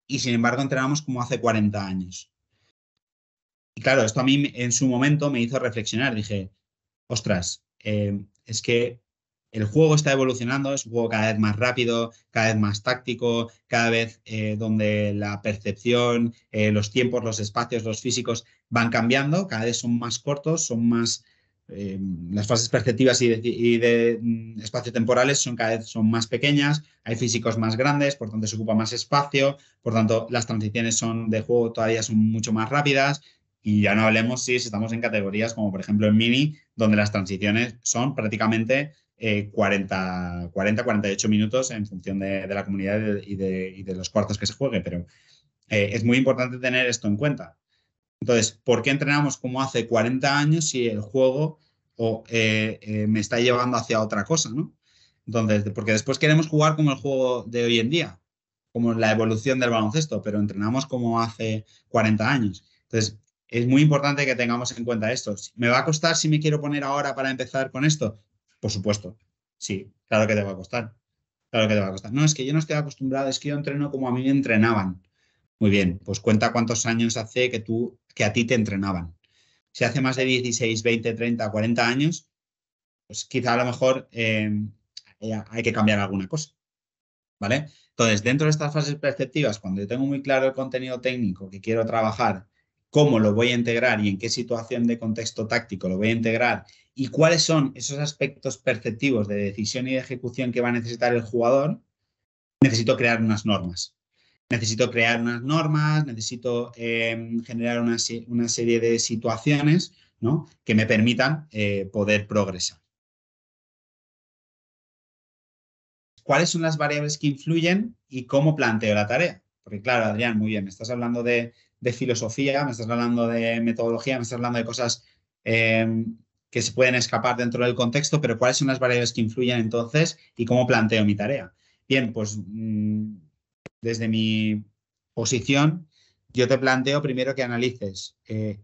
y sin embargo entrenamos como hace 40 años? Y claro, esto a mí en su momento me hizo reflexionar. Dije, ostras, eh, es que el juego está evolucionando, es un juego cada vez más rápido, cada vez más táctico, cada vez eh, donde la percepción, eh, los tiempos, los espacios, los físicos van cambiando, cada vez son más cortos, son más... las fases perceptivas y de, mm, espacio-temporales son cada vez son más pequeñas, hay físicos más grandes, por tanto se ocupa más espacio, por tanto las transiciones son de juego todavía son mucho más rápidas, y ya no hablemos si estamos en categorías como por ejemplo en Mini, donde las transiciones son prácticamente 40, eh, 48 minutos en función de, la comunidad y de, los cuartos que se juegue. Pero eh, es muy importante tener esto en cuenta. Entonces, ¿por qué entrenamos como hace 40 años si el juego o, eh, me está llevando hacia otra cosa? ¿no? Entonces, porque después queremos jugar como el juego de hoy en día, como la evolución del baloncesto, pero entrenamos como hace 40 años. Entonces, es muy importante que tengamos en cuenta esto. ¿Me va a costar si me quiero poner ahora para empezar con esto? Por supuesto, sí, claro que te va a costar. Claro que te va a costar. No, es que yo no estoy acostumbrado, es que yo entreno como a mí me entrenaban. Muy bien, pues cuenta cuántos años hace que tú, que a ti te entrenaban. Si hace más de 16, 20, 30, 40 años, pues quizá a lo mejor eh, hay que cambiar alguna cosa. ¿Vale? Entonces, dentro de estas fases perceptivas, cuando yo tengo muy claro el contenido técnico que quiero trabajar, cómo lo voy a integrar y en qué situación de contexto táctico lo voy a integrar y cuáles son esos aspectos perceptivos de decisión y de ejecución que va a necesitar el jugador, necesito crear unas normas. Necesito crear unas normas, necesito eh, generar una, serie de situaciones que me permitan eh, poder progresar. ¿Cuáles son las variables que influyen y cómo planteo la tarea? Porque claro, Adrián, muy bien, me estás hablando de, de filosofía, me estás hablando de metodología, me estás hablando de cosas em, que se pueden escapar dentro del contexto, pero cuáles son las variables que influyen entonces y cómo planteo mi tarea. Bien, pues mm, desde mi posición, yo te planteo primero que analices eh,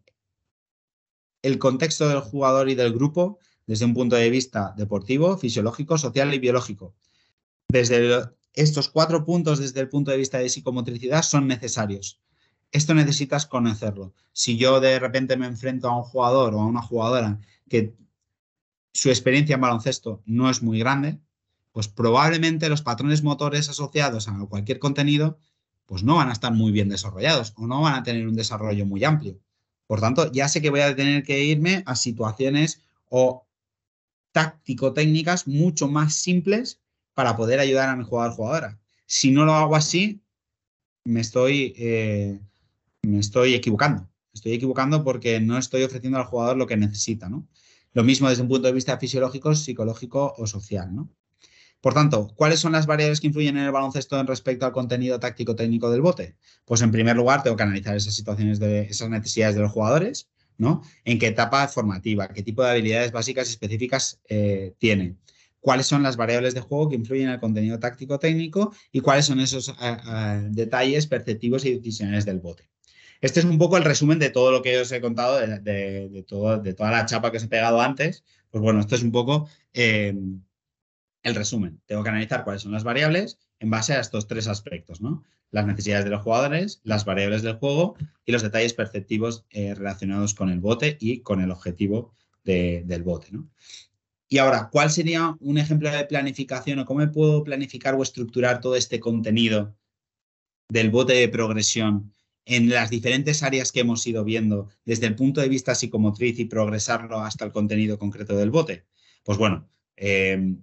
el contexto del jugador y del grupo desde un punto de vista deportivo, fisiológico, social y biológico. Desde estos cuatro puntos, desde el punto de vista de psicomotricidad, son necesarios esto necesitas conocerlo. Si yo de repente me enfrento a un jugador o a una jugadora que su experiencia en baloncesto no es muy grande, pues probablemente los patrones motores asociados a cualquier contenido pues no van a estar muy bien desarrollados o no van a tener un desarrollo muy amplio. Por tanto, ya sé que voy a tener que irme a situaciones o táctico-técnicas mucho más simples para poder ayudar a mi jugador jugadora. Si no lo hago así, me estoy eh, me estoy equivocando. estoy equivocando porque no estoy ofreciendo al jugador lo que necesita, ¿no? Lo mismo desde un punto de vista fisiológico, psicológico o social, ¿no? Por tanto, ¿cuáles son las variables que influyen en el baloncesto en respecto al contenido táctico técnico del bote? Pues en primer lugar, tengo que analizar esas situaciones de esas necesidades de los jugadores, ¿no? En qué etapa formativa, qué tipo de habilidades básicas y específicas eh, tienen cuáles son las variables de juego que influyen en el contenido táctico técnico y cuáles son esos eh, eh, detalles perceptivos y decisiones del bote. Este es un poco el resumen de todo lo que os he contado, de, todo, de toda la chapa que os he pegado antes. Pues bueno, esto es un poco eh, el resumen. Tengo que analizar cuáles son las variables en base a estos tres aspectos, ¿no? Las necesidades de los jugadores, las variables del juego y los detalles perceptivos eh, relacionados con el bote y con el objetivo del bote, ¿no? Y ahora, ¿cuál sería un ejemplo de planificación o cómo puedo planificar o estructurar todo este contenido del bote de progresión en las diferentes áreas que hemos ido viendo desde el punto de vista psicomotriz y progresarlo hasta el contenido concreto del bote? Pues bueno, em,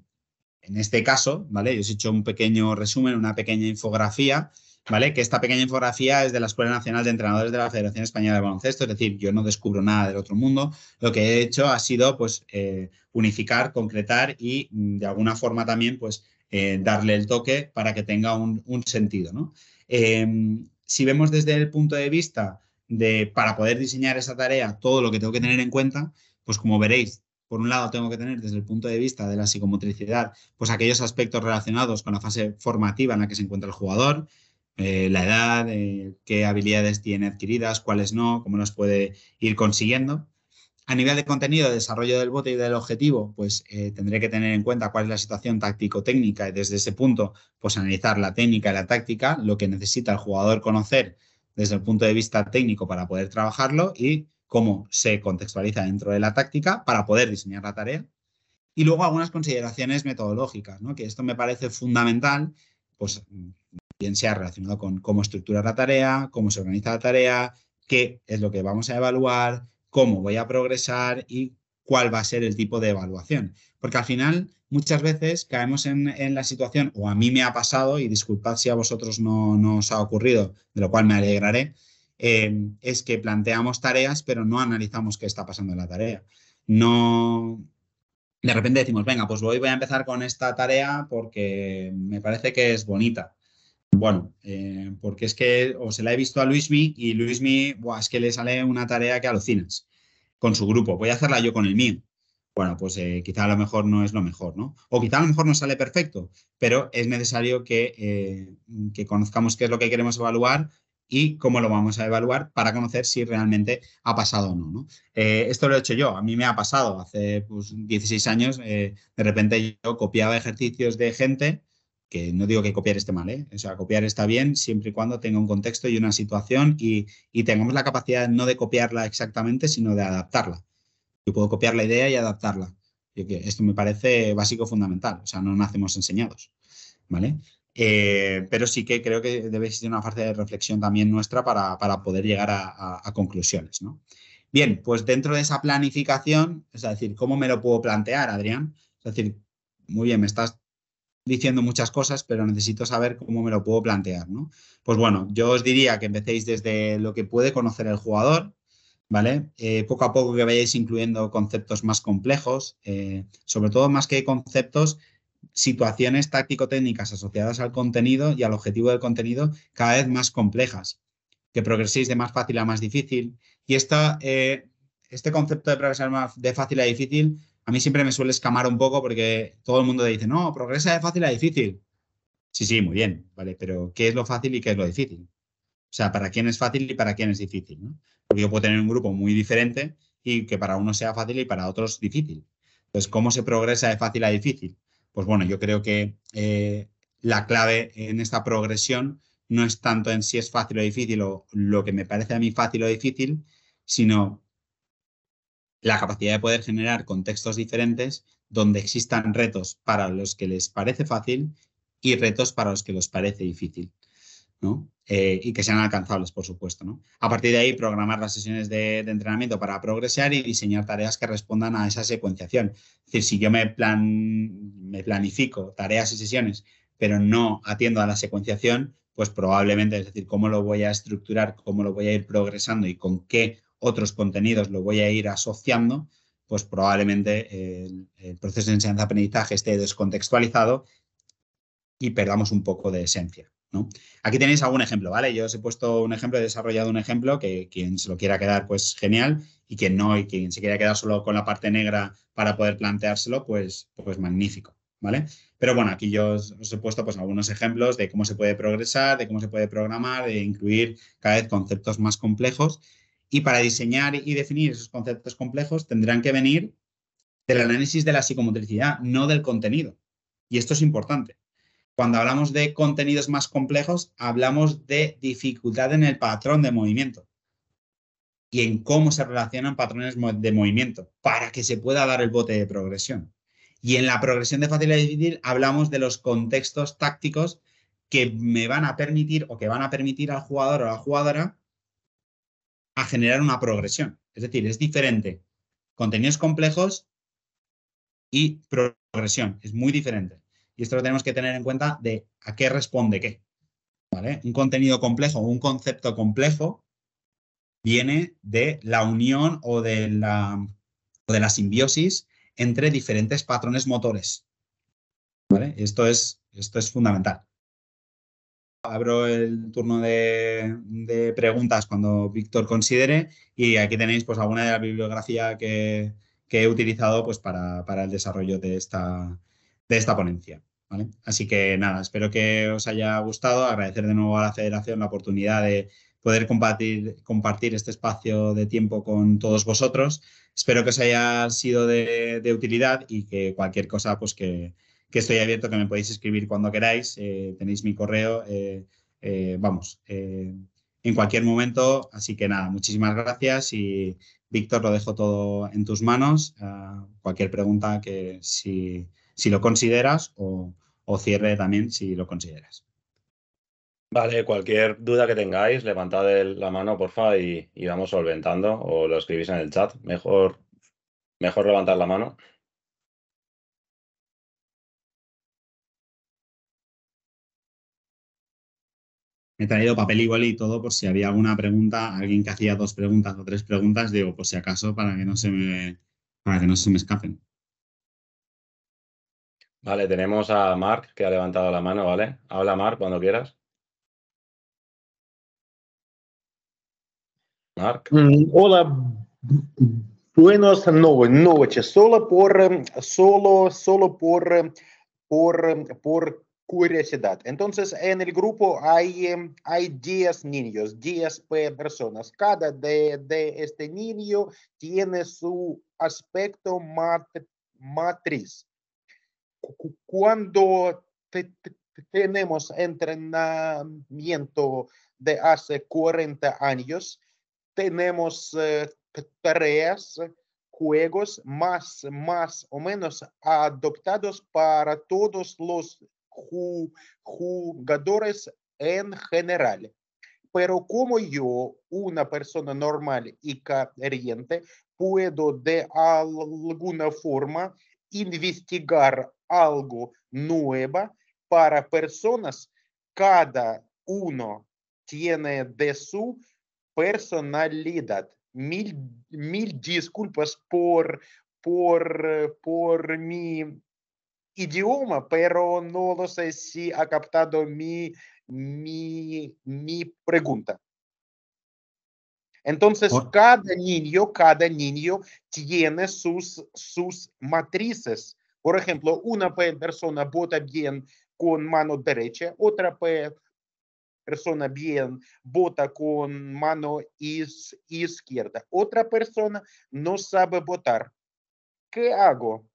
en este caso, ¿vale? Yo os he hecho un pequeño resumen, una pequeña infografía, ¿vale? Que esta pequeña infografía es de la Escuela Nacional de Entrenadores de la Federación Española de Baloncesto, es decir, yo no descubro nada del otro mundo. Lo que he hecho ha sido, pues, eh, unificar, concretar y mm, de alguna forma también, pues, eh, darle el toque para que tenga un, sentido, ¿no? Em, si vemos desde el punto de vista de para poder diseñar esa tarea todo lo que tengo que tener en cuenta, pues como veréis, por un lado tengo que tener desde el punto de vista de la psicomotricidad, pues aquellos aspectos relacionados con la fase formativa en la que se encuentra el jugador, eh, la edad, eh, qué habilidades tiene adquiridas, cuáles no, cómo las puede ir consiguiendo. A nivel de contenido, desarrollo del bote y del objetivo, pues eh, tendré que tener en cuenta cuál es la situación táctico-técnica y desde ese punto, pues analizar la técnica y la táctica, lo que necesita el jugador conocer desde el punto de vista técnico para poder trabajarlo y cómo se contextualiza dentro de la táctica para poder diseñar la tarea. Y luego algunas consideraciones metodológicas, ¿no? que esto me parece fundamental, pues bien sea relacionado con cómo estructurar la tarea, cómo se organiza la tarea, qué es lo que vamos a evaluar, cómo voy a progresar y cuál va a ser el tipo de evaluación. Porque al final muchas veces caemos en, la situación, o a mí me ha pasado, y disculpad si a vosotros no, os ha ocurrido, de lo cual me alegraré, eh, es que planteamos tareas pero no analizamos qué está pasando en la tarea. No, de repente decimos, venga, pues voy a empezar con esta tarea porque me parece que es bonita. Bueno, eh, porque es que o se la he visto a Luismi y Luismi, buah, es que le sale una tarea que alucinas con su grupo. Voy a hacerla yo con el mío. Bueno, pues eh, quizá a lo mejor no es lo mejor, ¿no? O quizá a lo mejor no sale perfecto, pero es necesario eh, que, conozcamos qué es lo que queremos evaluar y cómo lo vamos a evaluar para conocer si realmente ha pasado o no. ¿no? esto lo he hecho yo, a mí me ha pasado hace 16 pues, años, de repente yo copiaba ejercicios de gente que no digo que copiar esté mal, ¿eh? o sea, copiar está bien siempre y cuando tenga un contexto y una situación y, tengamos la capacidad no de copiarla exactamente, sino de adaptarla. Yo puedo copiar la idea y adaptarla. que esto me parece básico fundamental, o sea, no nacemos enseñados, ¿vale? Eh, pero sí que creo que debe existir una fase de reflexión también nuestra para, poder llegar a, conclusiones, ¿no? Bien, pues dentro de esa planificación, es decir, ¿cómo me lo puedo plantear, Adrián? Es decir, muy bien, me estás diciendo muchas cosas, pero necesito saber cómo me lo puedo plantear, ¿no? Pues bueno, yo os diría que empecéis desde lo que puede conocer el jugador, ¿vale? Eh, poco a poco que vayáis incluyendo conceptos más complejos, eh, sobre todo más que conceptos, situaciones táctico-técnicas asociadas al contenido y al objetivo del contenido cada vez más complejas, que progreséis de más fácil a más difícil. Y esta, eh, este concepto de progresar de fácil a difícil a mí siempre me suele escamar un poco porque todo el mundo dice, no, progresa de fácil a difícil. Sí, sí, muy bien, ¿vale? Pero ¿qué es lo fácil y qué es lo difícil? O sea, ¿para quién es fácil y para quién es difícil? Porque yo puedo tener un grupo muy diferente y que para uno sea fácil y para otros difícil. Entonces, ¿cómo se progresa de fácil a difícil? Pues bueno, yo creo que eh, la clave en esta progresión no es tanto en si es fácil o difícil o lo que me parece a mí fácil o difícil, sino la capacidad de poder generar contextos diferentes donde existan retos para los que les parece fácil y retos para los que les parece difícil. ¿no? Eh, y que sean alcanzables, por supuesto. ¿no? A partir de ahí, programar las sesiones de, entrenamiento para progresar y diseñar tareas que respondan a esa secuenciación. Es decir, si yo me, me planifico tareas y sesiones, pero no atiendo a la secuenciación, pues probablemente, es decir, cómo lo voy a estructurar, cómo lo voy a ir progresando y con qué otros contenidos lo voy a ir asociando, pues probablemente el, proceso de enseñanza-aprendizaje esté descontextualizado y perdamos un poco de esencia. ¿no? Aquí tenéis algún ejemplo, ¿vale? Yo os he puesto un ejemplo, he desarrollado un ejemplo que quien se lo quiera quedar, pues genial, y quien no, y quien se quiera quedar solo con la parte negra para poder planteárselo, pues, pues magnífico, ¿vale? Pero bueno, aquí yo os, he puesto pues, algunos ejemplos de cómo se puede progresar, de cómo se puede programar, de incluir cada vez conceptos más complejos y para diseñar y definir esos conceptos complejos tendrán que venir del análisis de la psicomotricidad, no del contenido. Y esto es importante. Cuando hablamos de contenidos más complejos, hablamos de dificultad en el patrón de movimiento y en cómo se relacionan patrones de movimiento para que se pueda dar el bote de progresión. Y en la progresión de fácil a difícil hablamos de los contextos tácticos que me van a permitir o que van a permitir al jugador o a la jugadora a generar una progresión. Es decir, es diferente. Contenidos complejos y progresión. Es muy diferente. Y esto lo tenemos que tener en cuenta de a qué responde qué. ¿Vale? Un contenido complejo o un concepto complejo viene de la unión o de la, de la simbiosis entre diferentes patrones motores. ¿Vale? Esto es, esto es fundamental abro el turno de, preguntas cuando Víctor considere y aquí tenéis pues alguna de la bibliografía que, he utilizado pues para, el desarrollo de esta, de esta ponencia. Así que nada, espero que os haya gustado, agradecer de nuevo a la Federación la oportunidad de poder compartir, compartir este espacio de tiempo con todos vosotros. Espero que os haya sido de, de utilidad y que cualquier cosa pues que, que estoy abierto, que me podéis escribir cuando queráis, eh, tenéis mi correo, eh, eh, vamos, en cualquier momento. Así que nada, muchísimas gracias y Víctor, lo dejo todo en tus manos. Ah, cualquier pregunta que si, si lo consideras o, cierre también si lo consideras. Vale, cualquier duda que tengáis, levantad la mano, porfa, y, y, vamos solventando o lo escribís en el chat. Mejor, mejor levantar la mano. he traído papel igual y todo por pues si había alguna pregunta, alguien que hacía dos preguntas o tres preguntas, digo, por pues si acaso, para que no se me, para que no se me escapen. Vale, tenemos a Mark que ha levantado la mano, ¿vale? Habla Mark cuando quieras. Mark. Mm, hola, buenas noches. Solo por, solo, solo por, por, por curiosidad. Entonces, en el grupo hay, em, hay 10 niños, 10 eh, personas. Cada de, este niño tiene su aspecto matriz. Cuando tenemos entrenamiento de hace 40 años, tenemos eh, tres tareas, juegos más, más o menos adoptados para todos los jugadores en general. Pero como yo, una persona normal y corriente, puedo de alguna forma investigar algo nuevo para personas, cada uno tiene de su personalidad. Mil, disculpas por, por, por mi idioma, pero no lo sé si ha captado mi, mi, pregunta. Entonces, cada niño, cada niño tiene sus, sus matrices. Por ejemplo, una persona vota bien con mano derecha, otra persona bien vota con mano izquierda, otra persona no sabe votar. ¿Qué hago?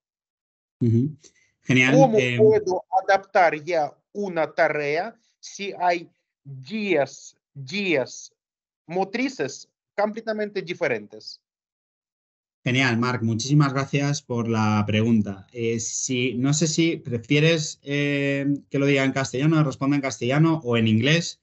Genial. ¿Cómo eh, puedo adaptar ya una tarea si hay 10, motrices completamente diferentes? Genial, Marc. Muchísimas gracias por la pregunta. Eh, si, no sé si prefieres eh, que lo diga en castellano, responda en castellano o en inglés.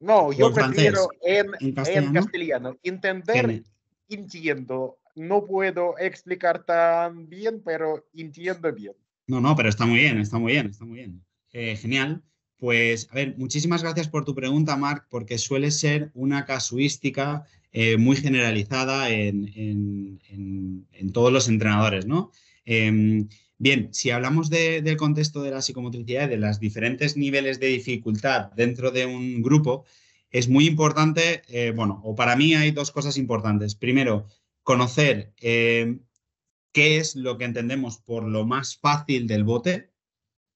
No, yo prefiero en, ¿En, castellano? Entender, entiendo. No puedo explicar tan bien, pero entiendo bien. No, no, pero está muy bien, está muy bien, está muy bien. Eh, genial. Pues, a ver, muchísimas gracias por tu pregunta, Marc, porque suele ser una casuística eh, muy generalizada en, todos los entrenadores, ¿no? Em, bien, si hablamos del contexto de la psicomotricidad y de los diferentes niveles de dificultad dentro de un grupo, es muy importante, eh, bueno, o para mí hay dos cosas importantes. Primero, conocer em, qué es lo que entendemos por lo más fácil del bote.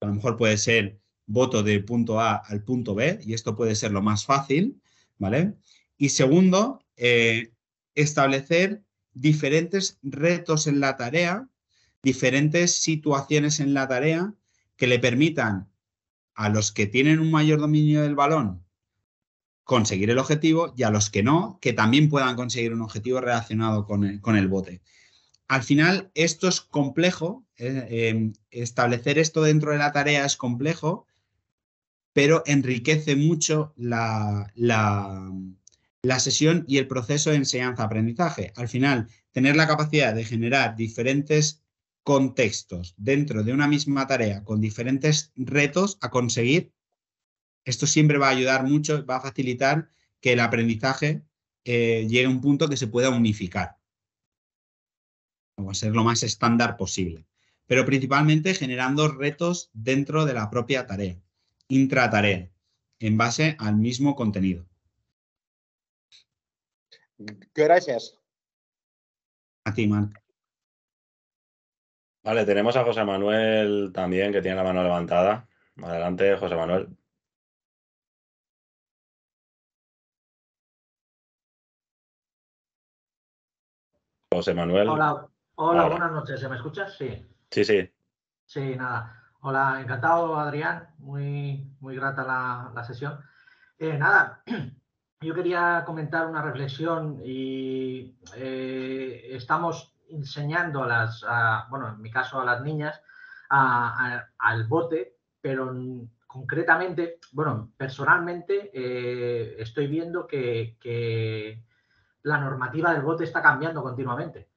A lo mejor puede ser voto de punto A al punto B, y esto puede ser lo más fácil, ¿vale? Y segundo, eh, establecer diferentes retos en la tarea, diferentes situaciones en la tarea que le permitan a los que tienen un mayor dominio del balón conseguir el objetivo y a los que no, que también puedan conseguir un objetivo relacionado con el bote al final esto es complejo, eh, em, establecer esto dentro de la tarea es complejo, pero enriquece mucho la, sesión y el proceso de enseñanza-aprendizaje. Al final, tener la capacidad de generar diferentes contextos dentro de una misma tarea con diferentes retos a conseguir, esto siempre va a ayudar mucho, va a facilitar que el aprendizaje eh, llegue a un punto que se pueda unificar o ser lo más estándar posible, pero principalmente generando retos dentro de la propia tarea, intratarea, en base al mismo contenido. Gracias. A ti, Marc. Vale, tenemos a José Manuel también, que tiene la mano levantada. Adelante, José Manuel. José Manuel. Hola, Hola, buenas noches. ¿Se me escucha? Sí. Sí, sí. Sí, nada. Hola, encantado, Adrián. Muy, muy grata la, sesión. Eh, nada, *clears throat* yo quería comentar una reflexión y eh, estamos enseñando a las, bueno, en mi caso a las niñas, al bote, pero concretamente, bueno, personalmente eh, estoy viendo que, la normativa del bote está cambiando continuamente.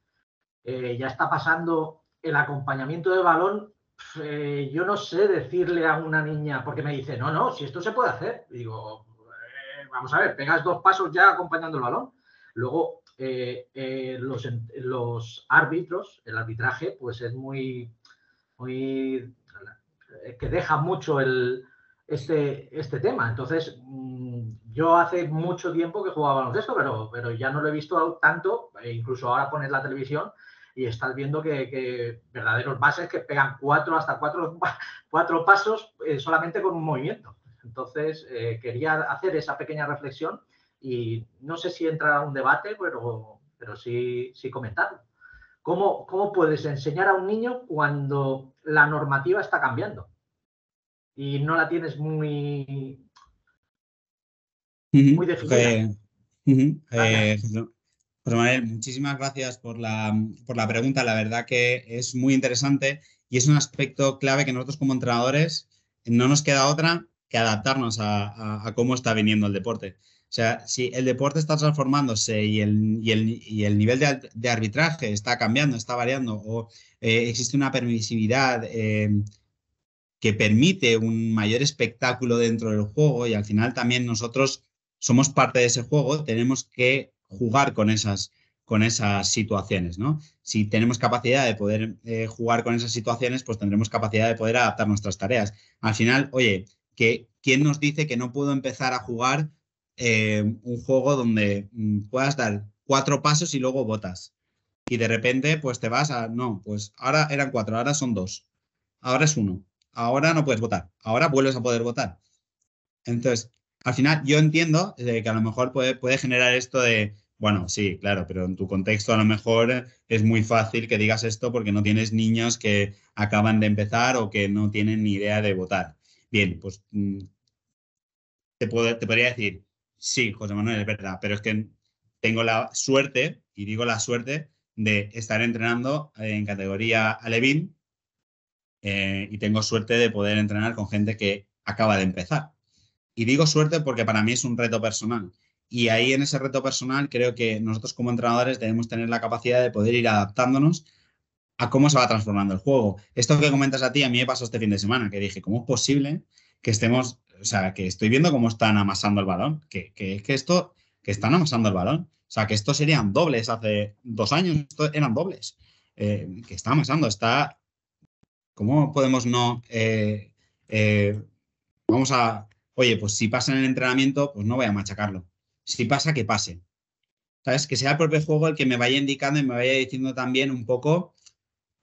Eh, ya está pasando el acompañamiento de balón. Eh, yo no sé decirle a una niña, porque me dice, no, no, si esto se puede hacer. digo, eh, vamos a ver, pegas dos pasos ya acompañando el balón. Luego, los, árbitros, el arbitraje, pues es muy, que deja mucho este, este, tema. Entonces, mm, yo hace mucho tiempo que jugaba baloncesto, pero, pero ya no lo he visto tanto, e incluso ahora pones la televisión y estás viendo que, verdaderos bases que pegan cuatro hasta cuatro, pasos eh, solamente con un movimiento. Entonces, eh, quería hacer esa pequeña reflexión y no sé si entra un debate, pero, pero sí, sí comentarlo. ¿Cómo, ¿Cómo puedes enseñar a un niño cuando la normativa está cambiando? Y no la tienes muy, muy definida. Eh, pues Manuel, muchísimas gracias por la, por la pregunta. La verdad que es muy interesante y es un aspecto clave que nosotros como entrenadores no nos queda otra que adaptarnos a, a, cómo está viniendo el deporte. O sea, si el deporte está transformándose y el, y el, y el nivel de, de, arbitraje está cambiando, está variando, o eh, existe una permisividad eh, que permite un mayor espectáculo dentro del juego y al final también nosotros somos parte de ese juego, tenemos que jugar con esas, con esas situaciones, ¿no? Si tenemos capacidad de poder eh, jugar con esas situaciones, pues tendremos capacidad de poder adaptar nuestras tareas. Al final, oye, ¿quién nos dice que no puedo empezar a jugar eh, un juego donde mm, puedas dar cuatro pasos y luego botas? Y de repente, pues te vas a, no, pues ahora eran cuatro, ahora son dos, ahora es uno, ahora no puedes votar, ahora vuelves a poder votar. Entonces, al final yo entiendo que a lo mejor puede, puede generar esto de, bueno, sí, claro, pero en tu contexto a lo mejor es muy fácil que digas esto porque no tienes niños que acaban de empezar o que no tienen ni idea de votar. Bien, pues mm, te, te podría decir, sí, José Manuel, es verdad, pero es que tengo la suerte, y digo la suerte, de estar entrenando en categoría Alevín eh, y tengo suerte de poder entrenar con gente que acaba de empezar. Y digo suerte porque para mí es un reto personal. Y ahí en ese reto personal creo que nosotros como entrenadores debemos tener la capacidad de poder ir adaptándonos a cómo se va transformando el juego. Esto que comentas a ti, a mí me pasó este fin de semana, que dije, ¿cómo es posible que estemos, o sea, que estoy viendo cómo están amasando el balón? Que, es que esto, que están amasando el balón. O sea, que estos serían dobles hace dos años, eran dobles. Eh, que está amasando, está... ¿Cómo podemos no... Eh, eh, vamos a oye, pues si pasa en el entrenamiento, pues no voy a machacarlo. Si pasa, que pase. ¿Sabes? Que sea el propio juego el que me vaya indicando y me vaya diciendo también un poco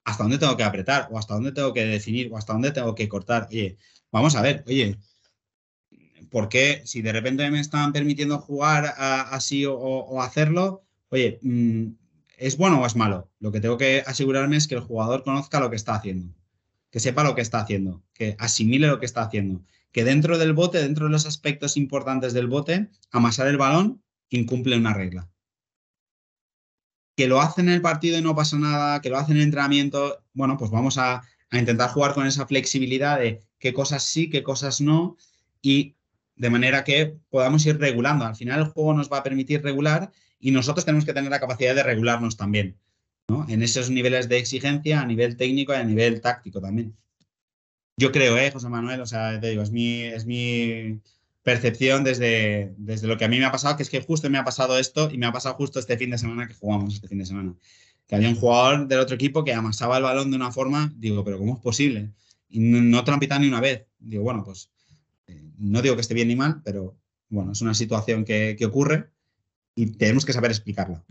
hasta dónde tengo que apretar o hasta dónde tengo que definir o hasta dónde tengo que cortar. Oye, vamos a ver, oye, ¿por qué si de repente me están permitiendo jugar así o, hacerlo? Oye, mm, ¿es bueno o es malo? Lo que tengo que asegurarme es que el jugador conozca lo que está haciendo, que sepa lo que está haciendo, que asimile lo que está haciendo que dentro del bote, dentro de los aspectos importantes del bote, amasar el balón incumple una regla. Que lo hacen en el partido y no pasa nada, que lo hacen en el entrenamiento, bueno, pues vamos a, a intentar jugar con esa flexibilidad de qué cosas sí, qué cosas no, y de manera que podamos ir regulando. Al final el juego nos va a permitir regular y nosotros tenemos que tener la capacidad de regularnos también, ¿no? En esos niveles de exigencia a nivel técnico y a nivel táctico también yo creo, ¿eh, José Manuel? O sea, te digo, es mi, percepción desde, desde lo que a mí me ha pasado, que es que justo me ha pasado esto y me ha pasado justo este fin de semana que jugamos, este fin de semana. Que había un jugador del otro equipo que amasaba el balón de una forma, digo, pero ¿cómo es posible? Y no, trampita ni una vez. Digo, bueno, pues eh, no digo que esté bien ni mal, pero bueno, es una situación que, que ocurre y tenemos que saber explicarla.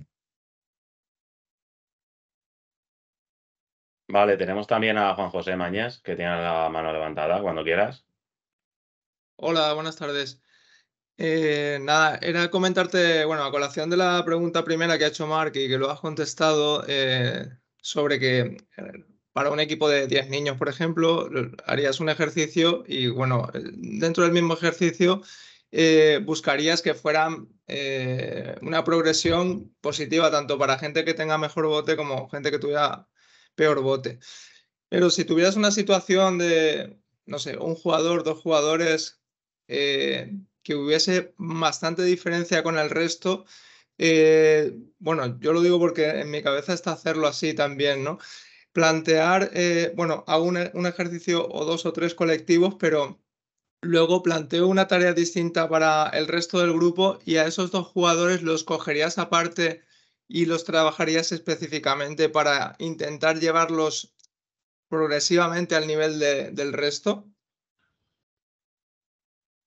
Vale, tenemos también a Juan José Mañas, que tiene la mano levantada cuando quieras. Hola, buenas tardes. Eh, nada, era comentarte, bueno, a colación de la pregunta primera que ha hecho Mark y que lo has contestado eh, sobre que eh, para un equipo de 10 niños, por ejemplo, harías un ejercicio y, bueno, dentro del mismo ejercicio buscarías que fuera una progresión positiva tanto para gente que tenga mejor bote como gente que tuviera peor bote. Pero si tuvieras una situación de, no sé, un jugador, dos jugadores eh, que hubiese bastante diferencia con el resto, eh, bueno, yo lo digo porque en mi cabeza está hacerlo así también, ¿no? Plantear, eh, bueno, hago un, ejercicio o dos o tres colectivos, pero luego planteo una tarea distinta para el resto del grupo y a esos dos jugadores los cogerías aparte y los trabajarías específicamente para intentar llevarlos progresivamente al nivel del resto?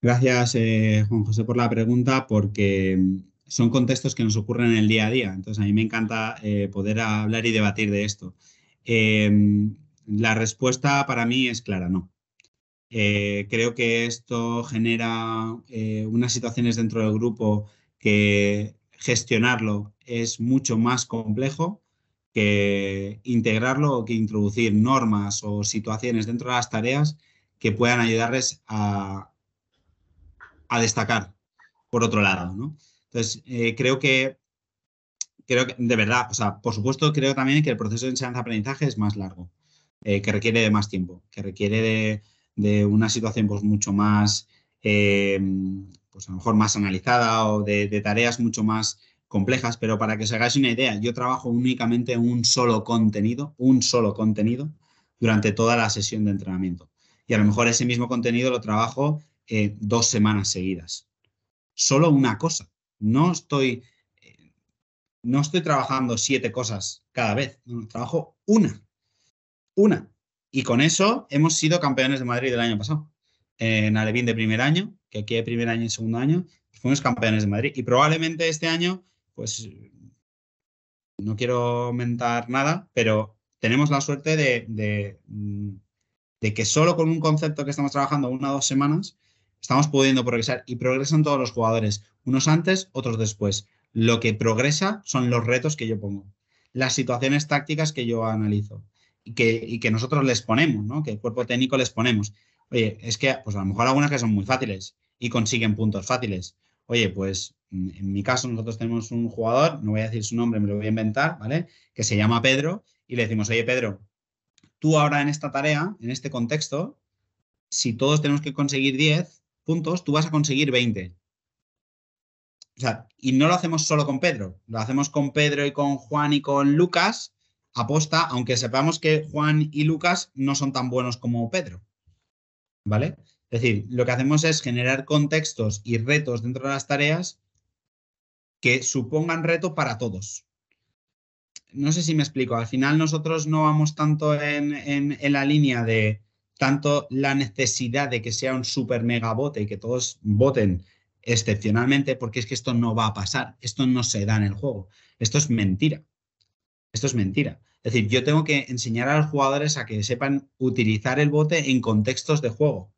Gracias, eh, Juan José, por la pregunta, porque mm, son contextos que nos ocurren en el día a día. Entonces, a mí me encanta eh, poder hablar y debatir de esto. Em, la respuesta para mí es clara, no. Eh, creo que esto genera unas situaciones dentro del grupo que gestionarlo es mucho más complejo que integrarlo o que introducir normas o situaciones dentro de las tareas que puedan ayudarles a, destacar, por otro lado. Entonces, eh, creo que creo de verdad, por supuesto, creo también que el proceso de enseñanza-aprendizaje es más largo, eh, que requiere de más tiempo, que requiere de, una situación pues, mucho más, eh, pues a lo mejor más analizada o de tareas mucho más complejas, pero para que os hagáis una idea, yo trabajo únicamente un solo contenido, un solo contenido durante toda la sesión de entrenamiento. Y a lo mejor ese mismo contenido lo trabajo eh, dos semanas seguidas. Solo una cosa. No estoy, eh, no estoy trabajando siete cosas cada vez. trabajo una. Una. Y con eso hemos sido campeones de Madrid del año pasado. En Alevín de primer año, que aquí hay primer año y segundo año, fuimos campeones de Madrid. Y probablemente este año pues no quiero mentar nada, pero tenemos la suerte mm, de, que solo con un concepto que estamos trabajando una o dos semanas, estamos pudiendo progresar y progresan todos los jugadores, unos antes, otros después. Lo que progresa son los retos que yo pongo, las situaciones tácticas que yo analizo y que, que nosotros les ponemos, ¿no? que el cuerpo técnico les ponemos. Oye, es que pues a lo mejor algunas que son muy fáciles y consiguen puntos fáciles. Oye, pues en mi caso, nosotros tenemos un jugador, no voy a decir su nombre, me lo voy a inventar, ¿vale? Que se llama Pedro y le decimos, oye, Pedro, tú ahora en esta tarea, en este contexto, si todos tenemos que conseguir 10 puntos, tú vas a conseguir 20. O sea, y no lo hacemos solo con Pedro, lo hacemos con Pedro y con Juan y con Lucas, aposta, aunque sepamos que Juan y Lucas no son tan buenos como Pedro. ¿Vale? Es decir, lo que hacemos es generar contextos y retos dentro de las tareas que supongan reto para todos. No sé si me explico. Al final nosotros no vamos tanto en, en, la línea de tanto la necesidad de que sea un super mega bote y que todos voten excepcionalmente, porque es que esto no va a pasar, esto no se da en el juego, esto es mentira, esto es mentira. Es decir, yo tengo que enseñar a los jugadores a que sepan utilizar el bote en contextos de juego.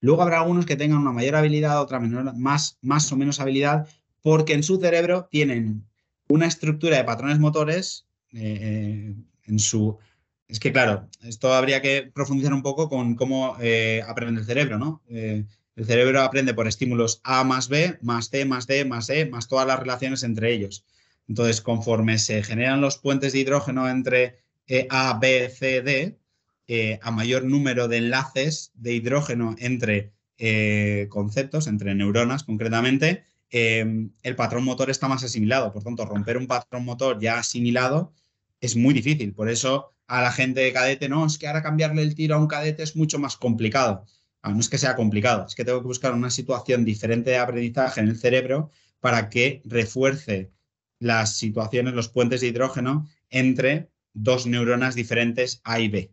Luego habrá algunos que tengan una mayor habilidad, otra menor, más, más o menos habilidad, porque en su cerebro tienen una estructura de patrones motores eh, en su... Es que, claro, esto habría que profundizar un poco con cómo eh, aprende el cerebro, ¿no? Eh, el cerebro aprende por estímulos A más B, más C, más D, más E, más todas las relaciones entre ellos. Entonces, conforme se generan los puentes de hidrógeno entre e, A, B, C, D, a mayor número de enlaces de hidrógeno entre conceptos, entre neuronas concretamente, Em, el patrón motor está más asimilado. Por tanto, romper un patrón motor ya asimilado es muy difícil. Por eso a la gente de cadete, no, es que ahora cambiarle el tiro a un cadete es mucho más complicado. a ah, no es que sea complicado, es que tengo que buscar una situación diferente de aprendizaje en el cerebro para que refuerce las situaciones, los puentes de hidrógeno entre dos neuronas diferentes A y B.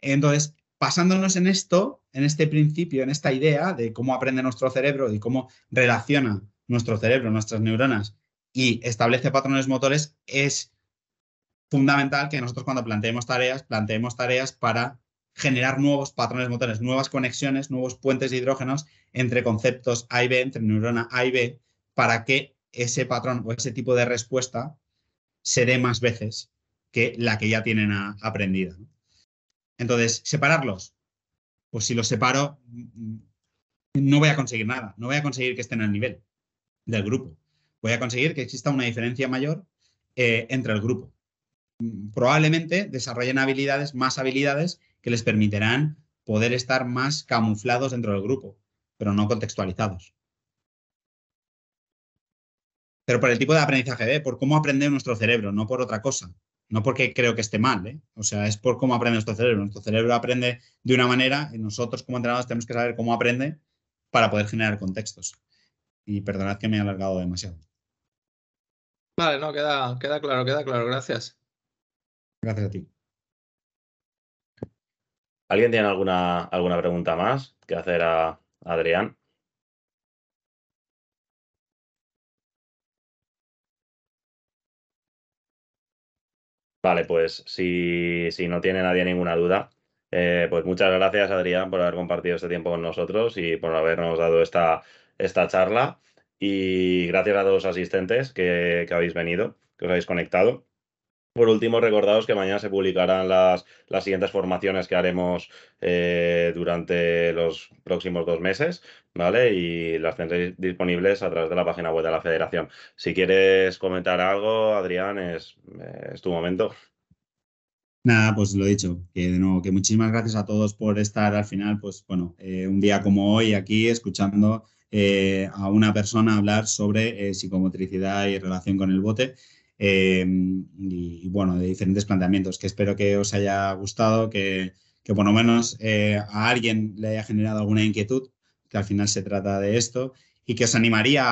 Entonces, Pasándonos en esto, en este principio, en esta idea de cómo aprende nuestro cerebro y cómo relaciona nuestro cerebro, nuestras neuronas y establece patrones motores, es fundamental que nosotros cuando planteemos tareas, planteemos tareas para generar nuevos patrones motores, nuevas conexiones, nuevos puentes de hidrógenos entre conceptos A y B, entre neurona A y B, para que ese patrón o ese tipo de respuesta se dé más veces que la que ya tienen aprendida. Entonces, separarlos. Pues si los separo, no voy a conseguir nada. No voy a conseguir que estén al nivel del grupo. Voy a conseguir que exista una diferencia mayor eh, entre el grupo. Probablemente desarrollen habilidades, más habilidades que les permitirán poder estar más camuflados dentro del grupo, pero no contextualizados. Pero por el tipo de aprendizaje, de ¿eh? por cómo aprende nuestro cerebro, no por otra cosa. No porque creo que esté mal, ¿eh? o sea, es por cómo aprende nuestro cerebro. Nuestro cerebro aprende de una manera y nosotros como entrenadores tenemos que saber cómo aprende para poder generar contextos. Y perdonad que me he alargado demasiado. Vale, no, queda, queda claro, queda claro. Gracias. Gracias a ti. ¿Alguien tiene alguna, alguna pregunta más que hacer a Adrián? Vale, pues si, si no tiene nadie ninguna duda, eh, pues muchas gracias Adrián por haber compartido este tiempo con nosotros y por habernos dado esta, esta charla. Y gracias a todos los asistentes que, que habéis venido, que os habéis conectado por último, recordados que mañana se publicarán las, las siguientes formaciones que haremos eh, durante los próximos dos meses, ¿vale? Y las tendréis disponibles a través de la página web de la federación. Si quieres comentar algo, Adrián, es, eh, tu momento. Nada, pues lo dicho, que de nuevo, que muchísimas gracias a todos por estar al final, pues bueno, eh, un día como hoy aquí escuchando a una persona hablar sobre psicomotricidad y relación con el bote. Eh, y, bueno, de diferentes planteamientos que espero que os haya gustado, que, que por lo menos eh, a alguien le haya generado alguna inquietud, que al final se trata de esto, y que os animaría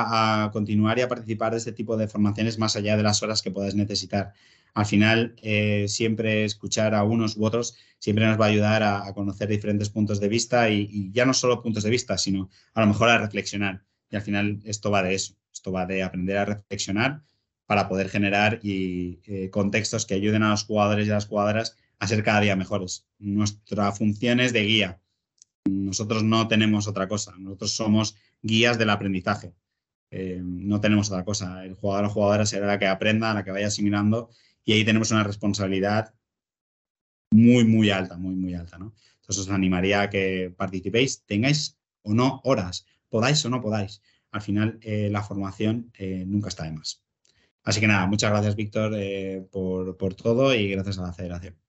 a continuar y a participar de este tipo de formaciones más allá de las horas que podáis necesitar. Al final, eh, siempre escuchar a unos u otros siempre nos va a ayudar a, conocer diferentes puntos de vista y, y ya no solo puntos de vista, sino a lo mejor a reflexionar. Y al final esto va de eso, esto va de aprender a reflexionar para poder generar eh, contextos que ayuden a los jugadores y a las jugadoras a ser cada día mejores. Nuestra función es de guía. Nosotros no tenemos otra cosa. Nosotros somos guías del aprendizaje. Eh, no tenemos otra cosa. El jugador o jugadora será la que aprenda, la que vaya asimilando y ahí tenemos una responsabilidad muy, muy alta, muy, muy alta. ¿no? Entonces os animaría a que participéis, tengáis o no horas, podáis o no podáis. Al final eh, la formación nunca está de más. Así que nada, muchas gracias Víctor eh, por, por, todo y gracias a la federación.